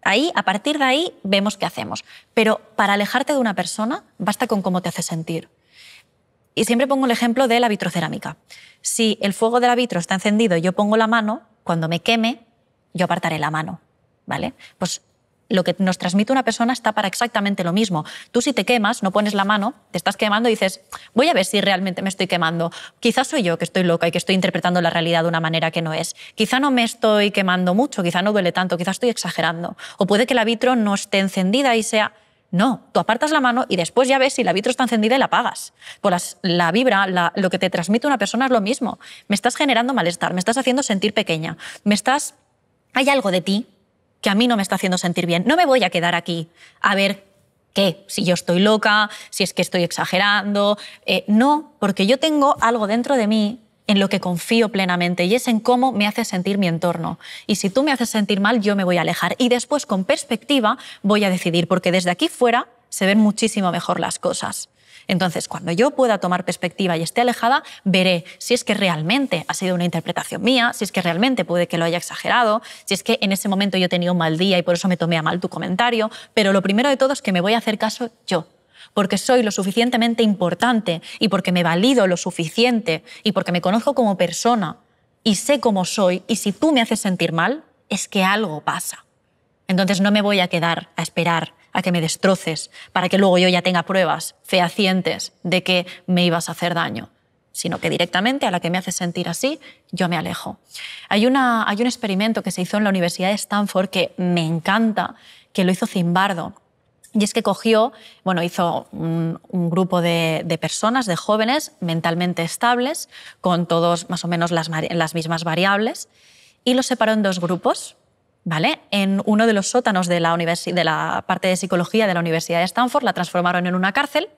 [SPEAKER 1] ahí, a partir de ahí, vemos qué hacemos. Pero para alejarte de una persona, basta con cómo te hace sentir. Y siempre pongo el ejemplo de la vitrocerámica. Si el fuego de la vitro está encendido y yo pongo la mano, cuando me queme, yo apartaré la mano. ¿Vale? Pues lo que nos transmite una persona está para exactamente lo mismo. Tú si te quemas, no pones la mano, te estás quemando y dices, voy a ver si realmente me estoy quemando. Quizás soy yo que estoy loca y que estoy interpretando la realidad de una manera que no es. Quizá no me estoy quemando mucho, quizá no duele tanto, quizás estoy exagerando. O puede que la vitro no esté encendida y sea no, tú apartas la mano y después ya ves si la vitro está encendida y la apagas. Por pues la vibra, lo que te transmite una persona es lo mismo. Me estás generando malestar, me estás haciendo sentir pequeña, me estás... Hay algo de ti que a mí no me está haciendo sentir bien. No me voy a quedar aquí a ver qué, si yo estoy loca, si es que estoy exagerando. Eh, no, porque yo tengo algo dentro de mí en lo que confío plenamente y es en cómo me hace sentir mi entorno. Y si tú me haces sentir mal, yo me voy a alejar. Y después, con perspectiva, voy a decidir, porque desde aquí fuera se ven muchísimo mejor las cosas. Entonces, cuando yo pueda tomar perspectiva y esté alejada, veré si es que realmente ha sido una interpretación mía, si es que realmente puede que lo haya exagerado, si es que en ese momento yo he tenido un mal día y por eso me tomé a mal tu comentario, pero lo primero de todo es que me voy a hacer caso yo porque soy lo suficientemente importante y porque me valido lo suficiente y porque me conozco como persona y sé cómo soy y si tú me haces sentir mal, es que algo pasa. Entonces no me voy a quedar a esperar a que me destroces para que luego yo ya tenga pruebas fehacientes de que me ibas a hacer daño, sino que directamente a la que me haces sentir así, yo me alejo. Hay, un experimento que se hizo en la Universidad de Stanford que me encanta, que lo hizo Zimbardo y es que cogió, bueno, hizo un, grupo de, personas, de jóvenes mentalmente estables, con todos más o menos las, mismas variables, y los separó en dos grupos, ¿vale? En uno de los sótanos de la, de la parte de psicología de la Universidad de Stanford, la transformaron en una cárcel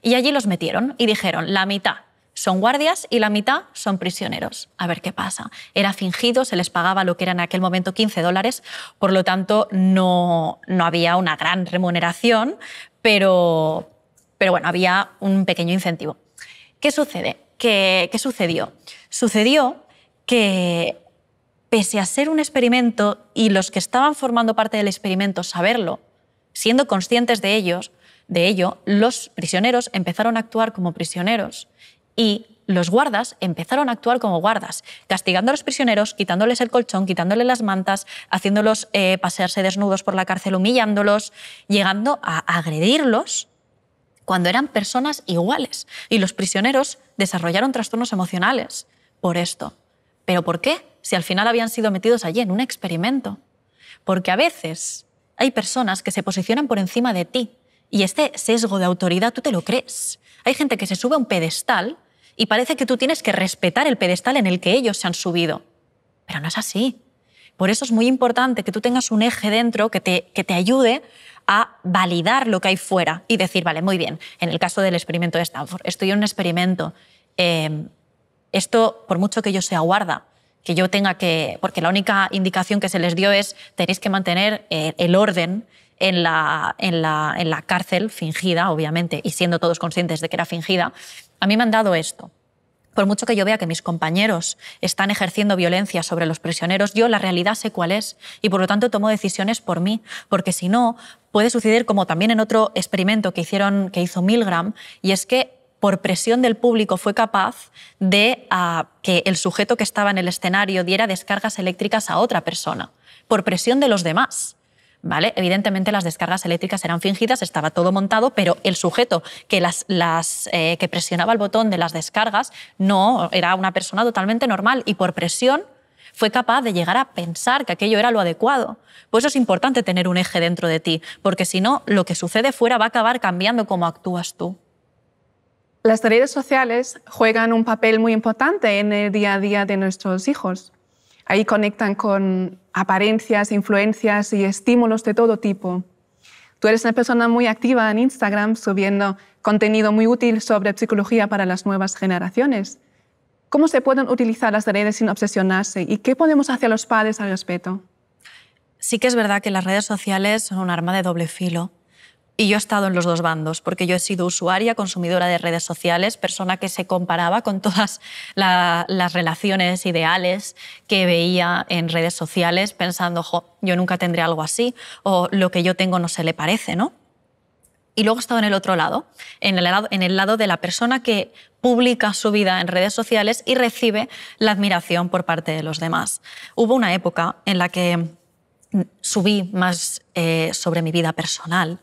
[SPEAKER 1] y allí los metieron y dijeron, la mitad son guardias y la mitad son prisioneros. A ver qué pasa. Era fingido, se les pagaba lo que era en aquel momento 15 dólares, por lo tanto no, no había una gran remuneración, pero, pero bueno, había un pequeño incentivo. ¿Qué sucede? ¿Qué, ¿Qué sucedió? Sucedió que pese a ser un experimento y los que estaban formando parte del experimento saberlo, siendo conscientes de ellos, de ello, los prisioneros empezaron a actuar como prisioneros y los guardas empezaron a actuar como guardas, castigando a los prisioneros, quitándoles el colchón, quitándoles las mantas, haciéndolos eh, pasearse desnudos por la cárcel, humillándolos, llegando a agredirlos cuando eran personas iguales. Y los prisioneros desarrollaron trastornos emocionales por esto. ¿Pero por qué? Si al final habían sido metidos allí en un experimento. Porque a veces hay personas que se posicionan por encima de ti y este sesgo de autoridad tú te lo crees. Hay gente que se sube a un pedestal y parece que tú tienes que respetar el pedestal en el que ellos se han subido. Pero no es así. Por eso es muy importante que tú tengas un eje dentro que te, que te ayude a validar lo que hay fuera y decir, vale, muy bien, en el caso del experimento de Stanford, estoy en un experimento, em, esto por mucho que yo sea guarda, que yo tenga que, porque la única indicación que se les dio es tenéis que mantener eh, el orden en la, en en la cárcel fingida, obviamente, y siendo todos conscientes de que era fingida, a mí me han dado esto. Por mucho que yo vea que mis compañeros están ejerciendo violencia sobre los prisioneros, yo la realidad sé cuál es y por lo tanto tomo decisiones por mí, porque si no puede suceder como también en otro experimento que hicieron que hizo Milgram y es que por presión del público fue capaz de ah, que el sujeto que estaba en el escenario diera descargas eléctricas a otra persona, por presión de los demás. Evidentemente las descargas eléctricas eran fingidas, estaba todo montado, pero el sujeto que, eh, que presionaba el botón de las descargas no era una persona totalmente normal y por presión fue capaz de llegar a pensar que aquello era lo adecuado. Por eso es importante tener un eje dentro de ti, porque si no, lo que sucede fuera va a acabar cambiando cómo actúas tú.
[SPEAKER 2] Las redes sociales juegan un papel muy importante en el día a día de nuestros hijos. Ahí conectan con apariencias, influencias y estímulos de todo tipo. Tú eres una persona muy activa en Instagram subiendo contenido muy útil sobre psicología para las nuevas generaciones. ¿Cómo se pueden utilizar las redes sin obsesionarse y qué podemos hacer los padres al respecto?
[SPEAKER 1] Sí que es verdad que las redes sociales son un arma de doble filo y yo he estado en los dos bandos, porque yo he sido usuaria, consumidora de redes sociales, persona que se comparaba con todas las relaciones ideales que veía en redes sociales, pensando, jo, yo nunca tendré algo así, o lo que yo tengo no se le parece, ¿no? Y luego he estado en el otro lado, en el lado, en el lado de la persona que publica su vida en redes sociales y recibe la admiración por parte de los demás. Hubo una época en la que subí más eh, sobre mi vida personal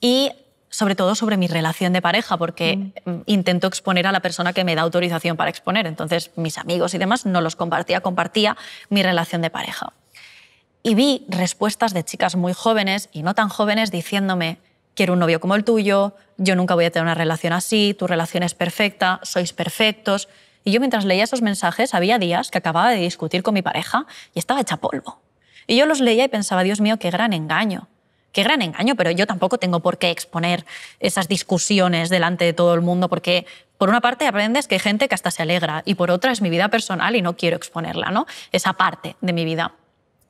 [SPEAKER 1] y sobre todo sobre mi relación de pareja, porque mm. intento exponer a la persona que me da autorización para exponer. Entonces, mis amigos y demás no los compartía, compartía mi relación de pareja. Y vi respuestas de chicas muy jóvenes y no tan jóvenes diciéndome, quiero un novio como el tuyo, yo nunca voy a tener una relación así, tu relación es perfecta, sois perfectos. Y yo mientras leía esos mensajes, había días que acababa de discutir con mi pareja y estaba hecha polvo. Y yo los leía y pensaba, Dios mío, qué gran engaño qué gran engaño, pero yo tampoco tengo por qué exponer esas discusiones delante de todo el mundo, porque por una parte aprendes que hay gente que hasta se alegra y por otra es mi vida personal y no quiero exponerla, ¿no? Esa parte de mi vida.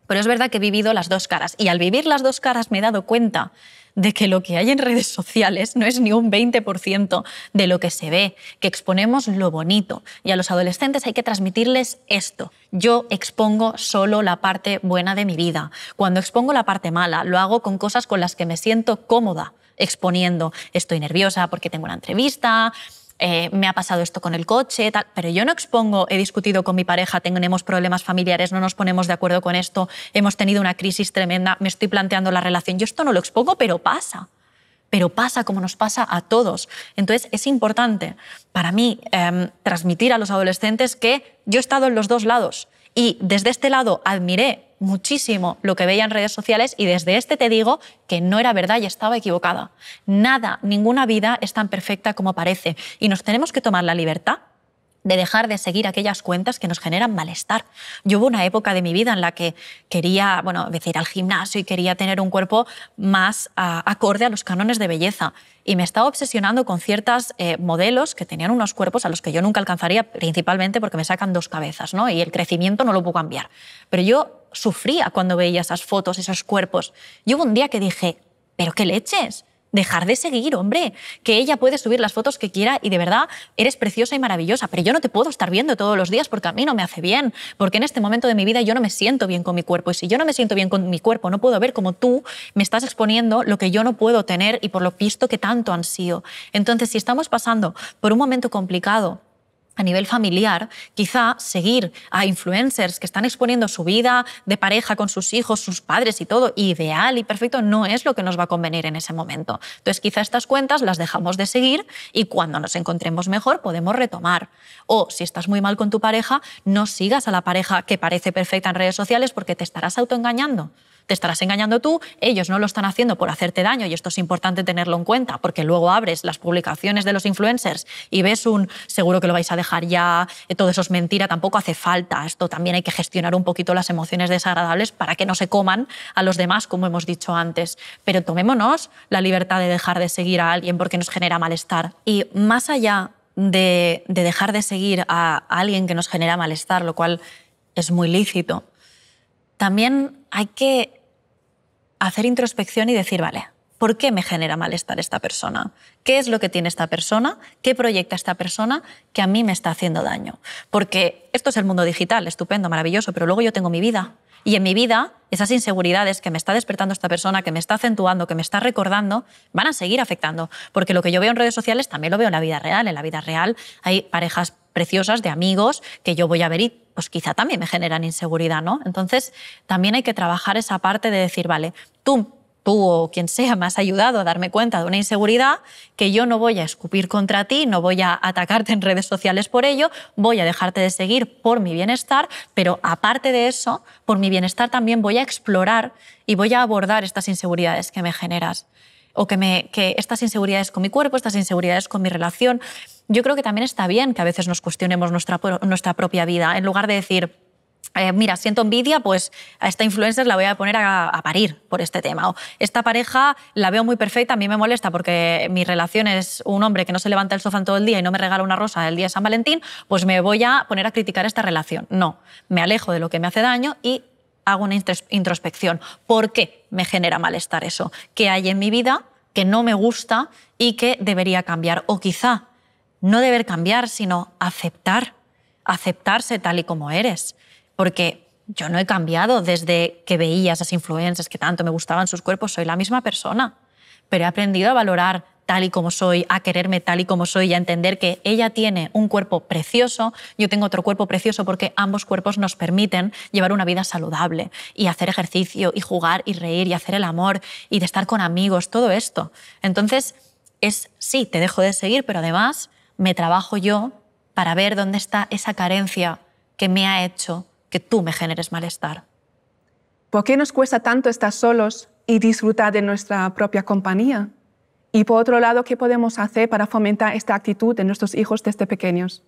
[SPEAKER 1] Pero es verdad que he vivido las dos caras y al vivir las dos caras me he dado cuenta de que lo que hay en redes sociales no es ni un 20% de lo que se ve, que exponemos lo bonito. Y a los adolescentes hay que transmitirles esto. Yo expongo solo la parte buena de mi vida. Cuando expongo la parte mala, lo hago con cosas con las que me siento cómoda exponiendo. Estoy nerviosa porque tengo una entrevista, eh, me ha pasado esto con el coche, tal, pero yo no expongo, he discutido con mi pareja, tenemos problemas familiares, no nos ponemos de acuerdo con esto, hemos tenido una crisis tremenda, me estoy planteando la relación, yo esto no lo expongo, pero pasa pero pasa como nos pasa a todos. Entonces es importante para mí em, transmitir a los adolescentes que yo he estado en los dos lados y desde este lado admiré muchísimo lo que veía en redes sociales y desde este te digo que no era verdad y estaba equivocada. Nada, ninguna vida es tan perfecta como parece y nos tenemos que tomar la libertad de dejar de seguir aquellas cuentas que nos generan malestar. Yo hubo una época de mi vida en la que quería, bueno, ir al gimnasio y quería tener un cuerpo más ah, acorde a los cánones de belleza. Y me estaba obsesionando con ciertos eh, modelos que tenían unos cuerpos a los que yo nunca alcanzaría, principalmente porque me sacan dos cabezas, ¿no? Y el crecimiento no lo puedo cambiar. Pero yo sufría cuando veía esas fotos, esos cuerpos. Yo hubo un día que dije, pero qué leches, dejar de seguir, hombre, que ella puede subir las fotos que quiera y de verdad eres preciosa y maravillosa, pero yo no te puedo estar viendo todos los días porque a mí no me hace bien, porque en este momento de mi vida yo no me siento bien con mi cuerpo y si yo no me siento bien con mi cuerpo no puedo ver como tú me estás exponiendo lo que yo no puedo tener y por lo visto que tanto han sido. Entonces, si estamos pasando por un momento complicado, a nivel familiar, quizá seguir a influencers que están exponiendo su vida de pareja con sus hijos, sus padres y todo, ideal y perfecto, no es lo que nos va a convenir en ese momento. Entonces, quizá estas cuentas las dejamos de seguir y cuando nos encontremos mejor podemos retomar. O si estás muy mal con tu pareja, no sigas a la pareja que parece perfecta en redes sociales porque te estarás autoengañando te estarás engañando tú, ellos no lo están haciendo por hacerte daño y esto es importante tenerlo en cuenta porque luego abres las publicaciones de los influencers y ves un seguro que lo vais a dejar ya, eh, todo eso es mentira, tampoco hace falta. Esto también hay que gestionar un poquito las emociones desagradables para que no se coman a los demás, como hemos dicho antes. Pero tomémonos la libertad de dejar de seguir a alguien porque nos genera malestar. Y más allá de, de dejar de seguir a alguien que nos genera malestar, lo cual es muy lícito, también hay que hacer introspección y decir, vale, ¿por qué me genera malestar esta persona? ¿Qué es lo que tiene esta persona? ¿Qué proyecta esta persona que a mí me está haciendo daño? Porque esto es el mundo digital, estupendo, maravilloso, pero luego yo tengo mi vida. Y en mi vida, esas inseguridades que me está despertando esta persona, que me está acentuando, que me está recordando, van a seguir afectando. Porque lo que yo veo en redes sociales también lo veo en la vida real. En la vida real hay parejas preciosas de amigos que yo voy a ver y pues quizá también me generan inseguridad, ¿no? Entonces, también hay que trabajar esa parte de decir, vale, tú tú o quien sea me has ayudado a darme cuenta de una inseguridad, que yo no voy a escupir contra ti, no voy a atacarte en redes sociales por ello, voy a dejarte de seguir por mi bienestar, pero aparte de eso, por mi bienestar también voy a explorar y voy a abordar estas inseguridades que me generas o que, me, que estas inseguridades con mi cuerpo, estas inseguridades con mi relación yo creo que también está bien que a veces nos cuestionemos nuestra, nuestra propia vida, en lugar de decir, eh, mira, siento envidia, pues a esta influencer la voy a poner a, a, parir por este tema. O esta pareja la veo muy perfecta, a mí me molesta porque mi relación es un hombre que no se levanta el sofá todo el día y no me regala una rosa el día de San Valentín, pues me voy a poner a criticar esta relación. No, me alejo de lo que me hace daño y hago una introspección. ¿Por qué me genera malestar eso? ¿Qué hay en mi vida que no me gusta y que debería cambiar? O quizá no deber cambiar, sino aceptar, aceptarse tal y como eres. Porque yo no he cambiado desde que veía esas influencias que tanto me gustaban sus cuerpos, soy la misma persona, pero he aprendido a valorar tal y como soy, a quererme tal y como soy y a entender que ella tiene un cuerpo precioso, yo tengo otro cuerpo precioso porque ambos cuerpos nos permiten llevar una vida saludable y hacer ejercicio y jugar y reír y hacer el amor y de estar con amigos, todo esto. Entonces, es sí, te dejo de seguir, pero además me trabajo yo para ver dónde está esa carencia que me ha hecho que tú me generes malestar.
[SPEAKER 2] ¿Por qué nos cuesta tanto estar solos y disfrutar de nuestra propia compañía? Y por otro lado, ¿qué podemos hacer para fomentar esta actitud en nuestros hijos desde pequeños?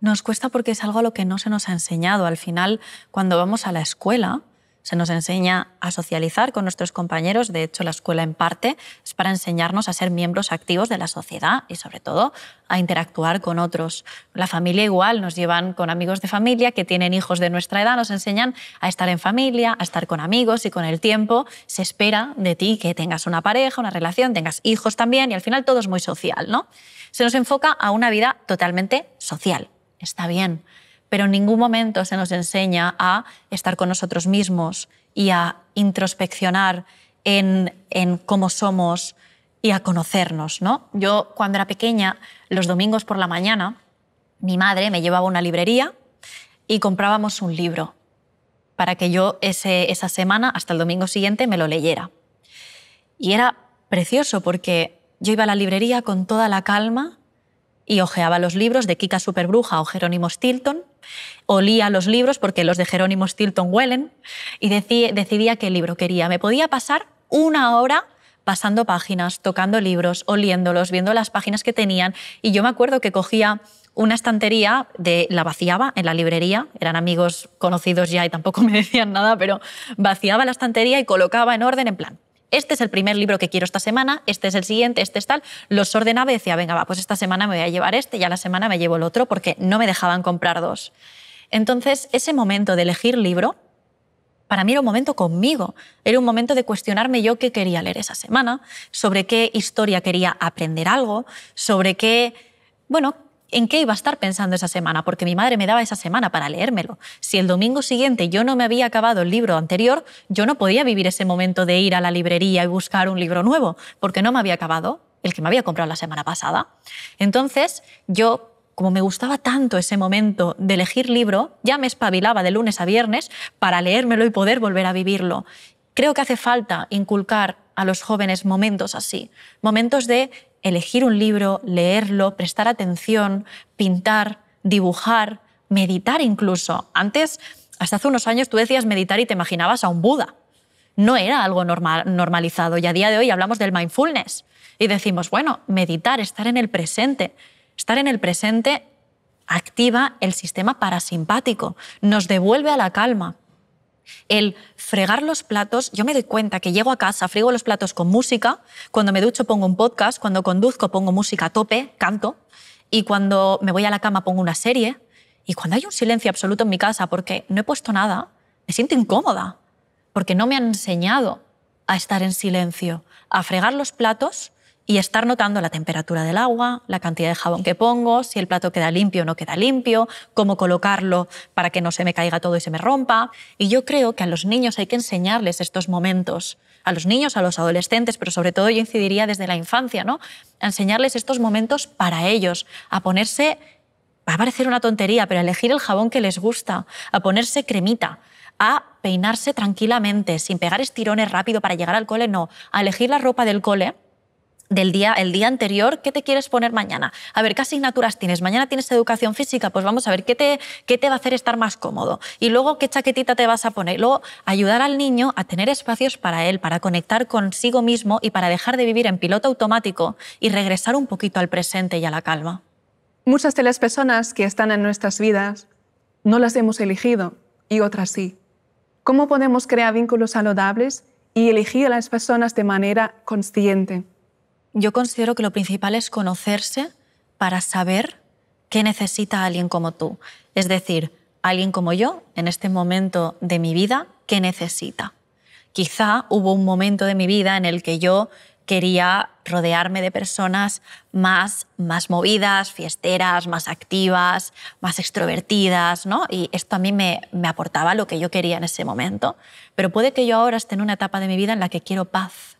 [SPEAKER 1] Nos cuesta porque es algo a lo que no se nos ha enseñado. Al final, cuando vamos a la escuela, se nos enseña a socializar con nuestros compañeros. De hecho, la escuela en parte es para enseñarnos a ser miembros activos de la sociedad y sobre todo a interactuar con otros. La familia igual, nos llevan con amigos de familia que tienen hijos de nuestra edad, nos enseñan a estar en familia, a estar con amigos y con el tiempo se espera de ti que tengas una pareja, una relación, tengas hijos también y al final todo es muy social, ¿no? Se nos enfoca a una vida totalmente social. Está bien, pero en ningún momento se nos enseña a estar con nosotros mismos y a introspeccionar en, cómo somos y a conocernos. ¿no? Yo cuando era pequeña, los domingos por la mañana, mi madre me llevaba a una librería y comprábamos un libro para que yo ese, esa semana, hasta el domingo siguiente, me lo leyera. Y era precioso porque yo iba a la librería con toda la calma y hojeaba los libros de Kika Superbruja o Jerónimo Stilton olía los libros, porque los de Jerónimo Stilton huelen, y decidía qué libro quería. Me podía pasar una hora pasando páginas, tocando libros, oliéndolos, viendo las páginas que tenían. Y yo me acuerdo que cogía una estantería, de, la vaciaba en la librería, eran amigos conocidos ya y tampoco me decían nada, pero vaciaba la estantería y colocaba en orden en plan, este es el primer libro que quiero esta semana, este es el siguiente, este es tal. Los ordenaba y decía, venga, va, pues esta semana me voy a llevar este y a la semana me llevo el otro porque no me dejaban comprar dos. Entonces, ese momento de elegir libro, para mí era un momento conmigo, era un momento de cuestionarme yo qué quería leer esa semana, sobre qué historia quería aprender algo, sobre qué, bueno, en qué iba a estar pensando esa semana, porque mi madre me daba esa semana para leérmelo. Si el domingo siguiente yo no me había acabado el libro anterior, yo no podía vivir ese momento de ir a la librería y buscar un libro nuevo, porque no me había acabado el que me había comprado la semana pasada. Entonces, yo como me gustaba tanto ese momento de elegir libro, ya me espabilaba de lunes a viernes para leérmelo y poder volver a vivirlo. Creo que hace falta inculcar a los jóvenes momentos así, momentos de elegir un libro, leerlo, prestar atención, pintar, dibujar, meditar incluso. Antes, hasta hace unos años, tú decías meditar y te imaginabas a un Buda. No era algo normalizado y a día de hoy hablamos del mindfulness y decimos, bueno, meditar, estar en el presente. Estar en el presente activa el sistema parasimpático, nos devuelve a la calma. El fregar los platos, yo me doy cuenta que llego a casa, frigo los platos con música, cuando me ducho pongo un podcast, cuando conduzco pongo música a tope, canto, y cuando me voy a la cama pongo una serie, y cuando hay un silencio absoluto en mi casa porque no he puesto nada, me siento incómoda, porque no me han enseñado a estar en silencio, a fregar los platos y estar notando la temperatura del agua, la cantidad de jabón que pongo, si el plato queda limpio o no queda limpio, cómo colocarlo para que no se me caiga todo y se me rompa. Y yo creo que a los niños hay que enseñarles estos momentos, a los niños, a los adolescentes, pero sobre todo yo incidiría desde la infancia, ¿no? A enseñarles estos momentos para ellos, a ponerse, va a parecer una tontería, pero a elegir el jabón que les gusta, a ponerse cremita, a peinarse tranquilamente, sin pegar estirones rápido para llegar al cole, no, a elegir la ropa del cole del día, el día anterior, ¿qué te quieres poner mañana? A ver, ¿qué asignaturas tienes? Mañana tienes educación física, pues vamos a ver qué te, qué te va a hacer estar más cómodo. Y luego, ¿qué chaquetita te vas a poner? Luego, ayudar al niño a tener espacios para él, para conectar consigo mismo y para dejar de vivir en piloto automático y regresar un poquito al presente y a la calma.
[SPEAKER 2] Muchas de las personas que están en nuestras vidas no las hemos elegido y otras sí. ¿Cómo podemos crear vínculos saludables y elegir a las personas de manera consciente?
[SPEAKER 1] Yo considero que lo principal es conocerse para saber qué necesita alguien como tú. Es decir, alguien como yo, en este momento de mi vida, ¿qué necesita? Quizá hubo un momento de mi vida en el que yo quería rodearme de personas más, más movidas, fiesteras, más activas, más extrovertidas, ¿no? Y esto a mí me aportaba lo que yo quería en ese momento. Pero puede que yo ahora esté en una etapa de mi vida en la que quiero paz,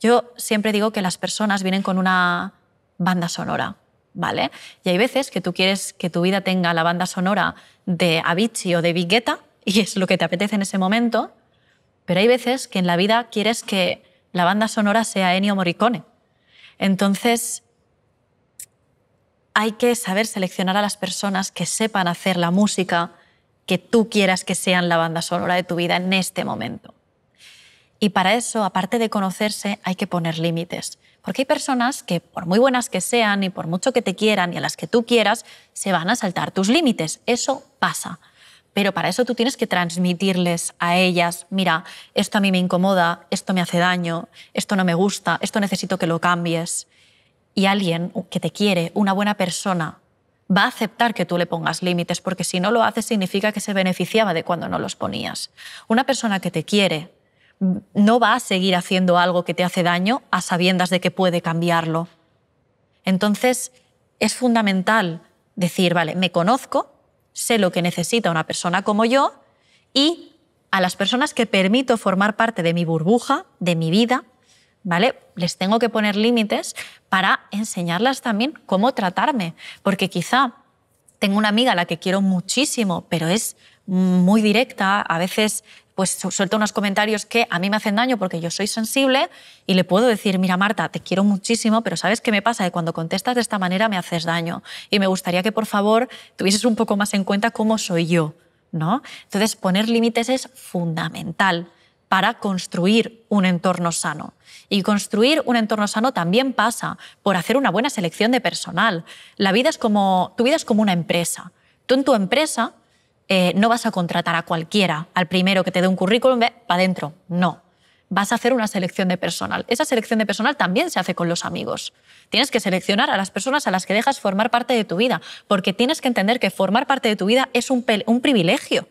[SPEAKER 1] yo siempre digo que las personas vienen con una banda sonora, ¿vale? Y hay veces que tú quieres que tu vida tenga la banda sonora de Avicii o de Big y es lo que te apetece en ese momento, pero hay veces que en la vida quieres que la banda sonora sea Ennio Morricone. Entonces, hay que saber seleccionar a las personas que sepan hacer la música que tú quieras que sean la banda sonora de tu vida en este momento. Y para eso, aparte de conocerse, hay que poner límites. Porque hay personas que, por muy buenas que sean y por mucho que te quieran y a las que tú quieras, se van a saltar tus límites. Eso pasa. Pero para eso tú tienes que transmitirles a ellas, mira, esto a mí me incomoda, esto me hace daño, esto no me gusta, esto necesito que lo cambies. Y alguien que te quiere, una buena persona, va a aceptar que tú le pongas límites, porque si no lo hace significa que se beneficiaba de cuando no los ponías. Una persona que te quiere, no va a seguir haciendo algo que te hace daño a sabiendas de que puede cambiarlo. Entonces, es fundamental decir, vale, me conozco, sé lo que necesita una persona como yo y a las personas que permito formar parte de mi burbuja, de mi vida, ¿vale? Les tengo que poner límites para enseñarlas también cómo tratarme, porque quizá tengo una amiga a la que quiero muchísimo, pero es muy directa, a veces pues suelta unos comentarios que a mí me hacen daño porque yo soy sensible y le puedo decir, mira Marta, te quiero muchísimo, pero ¿sabes qué me pasa? Que cuando contestas de esta manera me haces daño y me gustaría que por favor tuvieses un poco más en cuenta cómo soy yo. ¿no? Entonces, poner límites es fundamental para construir un entorno sano. Y construir un entorno sano también pasa por hacer una buena selección de personal. La vida es como, tu vida es como una empresa. Tú en tu empresa eh, no vas a contratar a cualquiera, al primero que te dé un currículum, para adentro. No. Vas a hacer una selección de personal. Esa selección de personal también se hace con los amigos. Tienes que seleccionar a las personas a las que dejas formar parte de tu vida, porque tienes que entender que formar parte de tu vida es un, un privilegio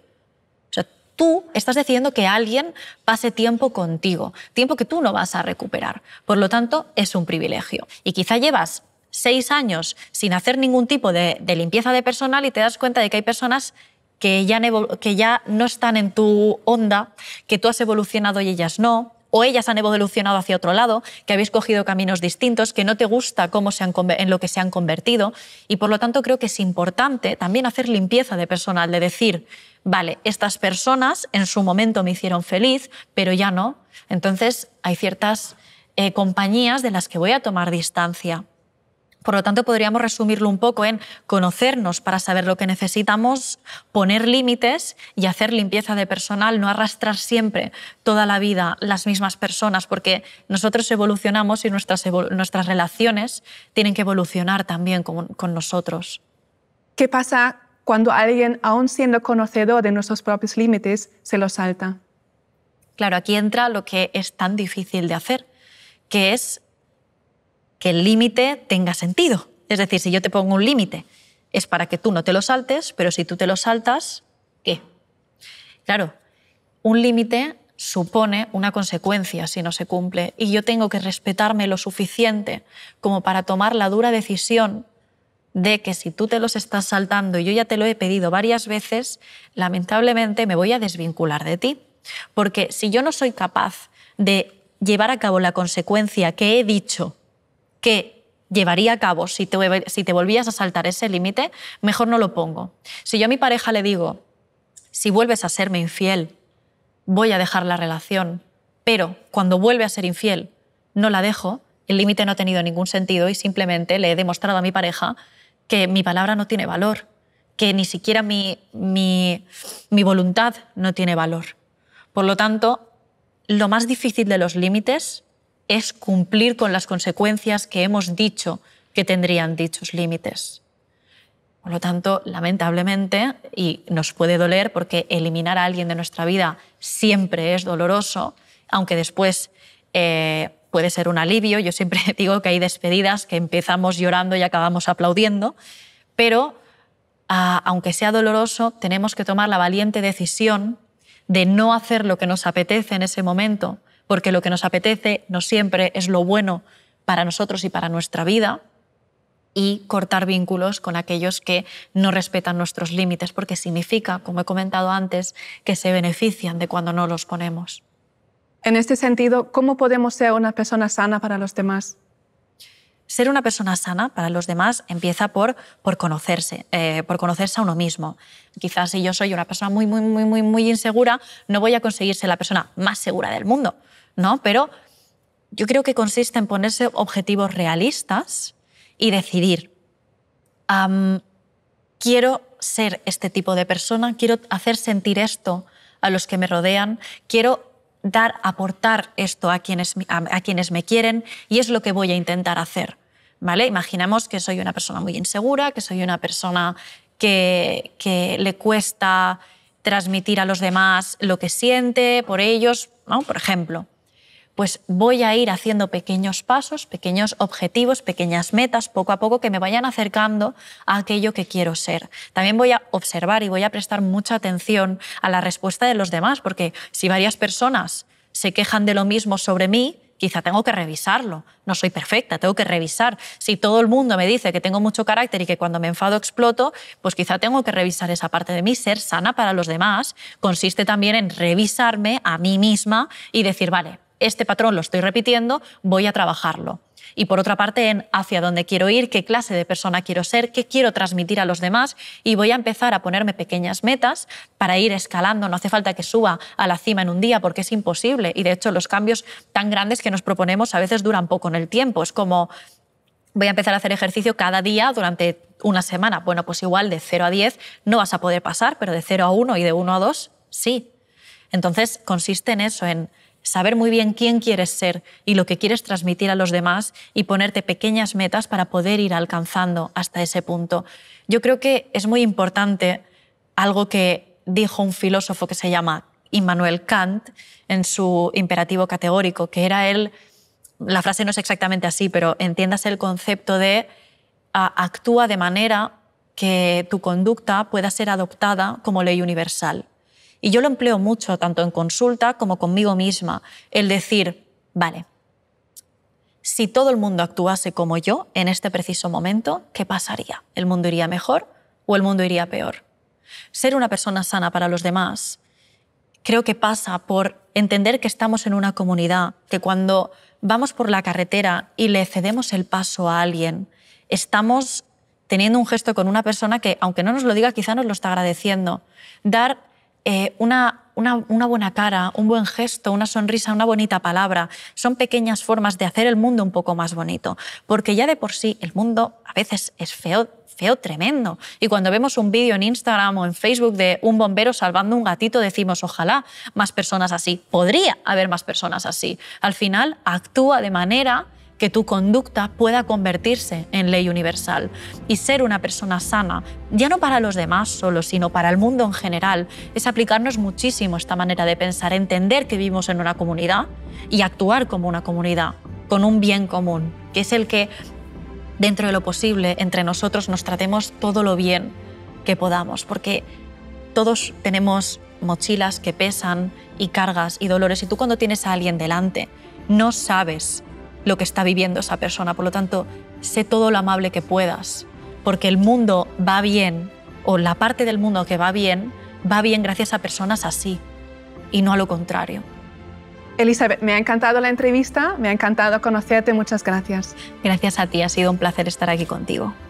[SPEAKER 1] tú estás decidiendo que alguien pase tiempo contigo, tiempo que tú no vas a recuperar. Por lo tanto, es un privilegio. Y quizá llevas seis años sin hacer ningún tipo de, limpieza de personal y te das cuenta de que hay personas que ya, que ya no están en tu onda, que tú has evolucionado y ellas no, o ellas han evolucionado hacia otro lado, que habéis cogido caminos distintos, que no te gusta cómo se han, en lo que se han convertido. Y por lo tanto creo que es importante también hacer limpieza de personal, de decir, vale, estas personas en su momento me hicieron feliz, pero ya no. Entonces hay ciertas eh, compañías de las que voy a tomar distancia. Por lo tanto, podríamos resumirlo un poco en conocernos para saber lo que necesitamos, poner límites y hacer limpieza de personal, no arrastrar siempre toda la vida las mismas personas, porque nosotros evolucionamos y nuestras, nuestras relaciones tienen que evolucionar también con,
[SPEAKER 2] nosotros. ¿Qué pasa cuando alguien, aun siendo conocedor de nuestros propios límites, se los salta?
[SPEAKER 1] Claro, aquí entra lo que es tan difícil de hacer, que es que el límite tenga sentido. Es decir, si yo te pongo un límite, es para que tú no te lo saltes, pero si tú te lo saltas, ¿qué? Claro, un límite supone una consecuencia si no se cumple y yo tengo que respetarme lo suficiente como para tomar la dura decisión de que si tú te los estás saltando y yo ya te lo he pedido varias veces, lamentablemente me voy a desvincular de ti. Porque si yo no soy capaz de llevar a cabo la consecuencia que he dicho que llevaría a cabo si te, volvías a saltar ese límite, mejor no lo pongo. Si yo a mi pareja le digo, si vuelves a serme infiel, voy a dejar la relación, pero cuando vuelve a ser infiel, no la dejo, el límite no ha tenido ningún sentido y simplemente le he demostrado a mi pareja que mi palabra no tiene valor, que ni siquiera mi voluntad no tiene valor. Por lo tanto, lo más difícil de los límites es cumplir con las consecuencias que hemos dicho que tendrían dichos límites. Por lo tanto, lamentablemente, y nos puede doler porque eliminar a alguien de nuestra vida siempre es doloroso, aunque después eh, puede ser un alivio. Yo siempre digo que hay despedidas que empezamos llorando y acabamos aplaudiendo, pero ah, aunque sea doloroso, tenemos que tomar la valiente decisión de no hacer lo que nos apetece en ese momento, porque lo que nos apetece no siempre es lo bueno para nosotros y para nuestra vida, y cortar vínculos con aquellos que no respetan nuestros límites, porque significa, como he comentado antes, que se benefician de cuando no los ponemos.
[SPEAKER 2] En este sentido, ¿cómo podemos ser una persona sana para los demás?
[SPEAKER 1] Ser una persona sana para los demás empieza por, por conocerse, eh, por conocerse a uno mismo. Quizás si yo soy una persona muy, muy, muy, muy, muy insegura, no voy a conseguir ser la persona más segura del mundo. Pero yo creo que consiste en ponerse objetivos realistas y decidir, quiero ser este tipo de persona, quiero hacer sentir esto a los que me rodean, quiero dar, aportar esto a quienes, quienes me quieren y es lo que voy a intentar hacer. ¿Vale? Imaginamos que soy una persona muy insegura, que soy una persona que, le cuesta transmitir a los demás lo que siente por ellos, por ejemplo pues voy a ir haciendo pequeños pasos, pequeños objetivos, pequeñas metas, poco a poco que me vayan acercando a aquello que quiero ser. También voy a observar y voy a prestar mucha atención a la respuesta de los demás, porque si varias personas se quejan de lo mismo sobre mí, quizá tengo que revisarlo. No soy perfecta, tengo que revisar. Si todo el mundo me dice que tengo mucho carácter y que cuando me enfado exploto, pues quizá tengo que revisar esa parte de mí. Ser sana para los demás consiste también en revisarme a mí misma y decir, vale, este patrón lo estoy repitiendo, voy a trabajarlo. Y por otra parte, en hacia dónde quiero ir, qué clase de persona quiero ser, qué quiero transmitir a los demás y voy a empezar a ponerme pequeñas metas para ir escalando. No hace falta que suba a la cima en un día porque es imposible. Y de hecho, los cambios tan grandes que nos proponemos a veces duran poco en el tiempo. Es como voy a empezar a hacer ejercicio cada día durante una semana. Bueno, pues igual de 0 a 10 no vas a poder pasar, pero de 0 a 1 y de 1 a 2 sí. Entonces consiste en eso, en saber muy bien quién quieres ser y lo que quieres transmitir a los demás y ponerte pequeñas metas para poder ir alcanzando hasta ese punto. Yo creo que es muy importante algo que dijo un filósofo que se llama Immanuel Kant en su imperativo categórico, que era él, la frase no es exactamente así, pero entiendas el concepto de actúa de manera que tu conducta pueda ser adoptada como ley universal. Y yo lo empleo mucho, tanto en consulta como conmigo misma, el decir, vale, si todo el mundo actuase como yo en este preciso momento, ¿qué pasaría? ¿El mundo iría mejor o el mundo iría peor? Ser una persona sana para los demás creo que pasa por entender que estamos en una comunidad, que cuando vamos por la carretera y le cedemos el paso a alguien, estamos teniendo un gesto con una persona que, aunque no nos lo diga, quizá nos lo está agradeciendo. Dar eh, una, una, una, buena cara, un buen gesto, una sonrisa, una bonita palabra, son pequeñas formas de hacer el mundo un poco más bonito, porque ya de por sí el mundo a veces es feo, feo tremendo. Y cuando vemos un vídeo en Instagram o en Facebook de un bombero salvando un gatito, decimos, ojalá más personas así, podría haber más personas así. Al final actúa de manera que tu conducta pueda convertirse en ley universal y ser una persona sana, ya no para los demás solo, sino para el mundo en general, es aplicarnos muchísimo esta manera de pensar, entender que vivimos en una comunidad y actuar como una comunidad, con un bien común, que es el que, dentro de lo posible, entre nosotros nos tratemos todo lo bien que podamos, porque todos tenemos mochilas que pesan y cargas y dolores, y tú cuando tienes a alguien delante, no sabes lo que está viviendo esa persona. Por lo tanto, sé todo lo amable que puedas, porque el mundo va bien, o la parte del mundo que va bien, va bien gracias a personas así, y no a lo contrario.
[SPEAKER 2] Elizabeth, me ha encantado la entrevista, me ha encantado conocerte, muchas gracias. Gracias a ti, ha sido un placer estar aquí contigo.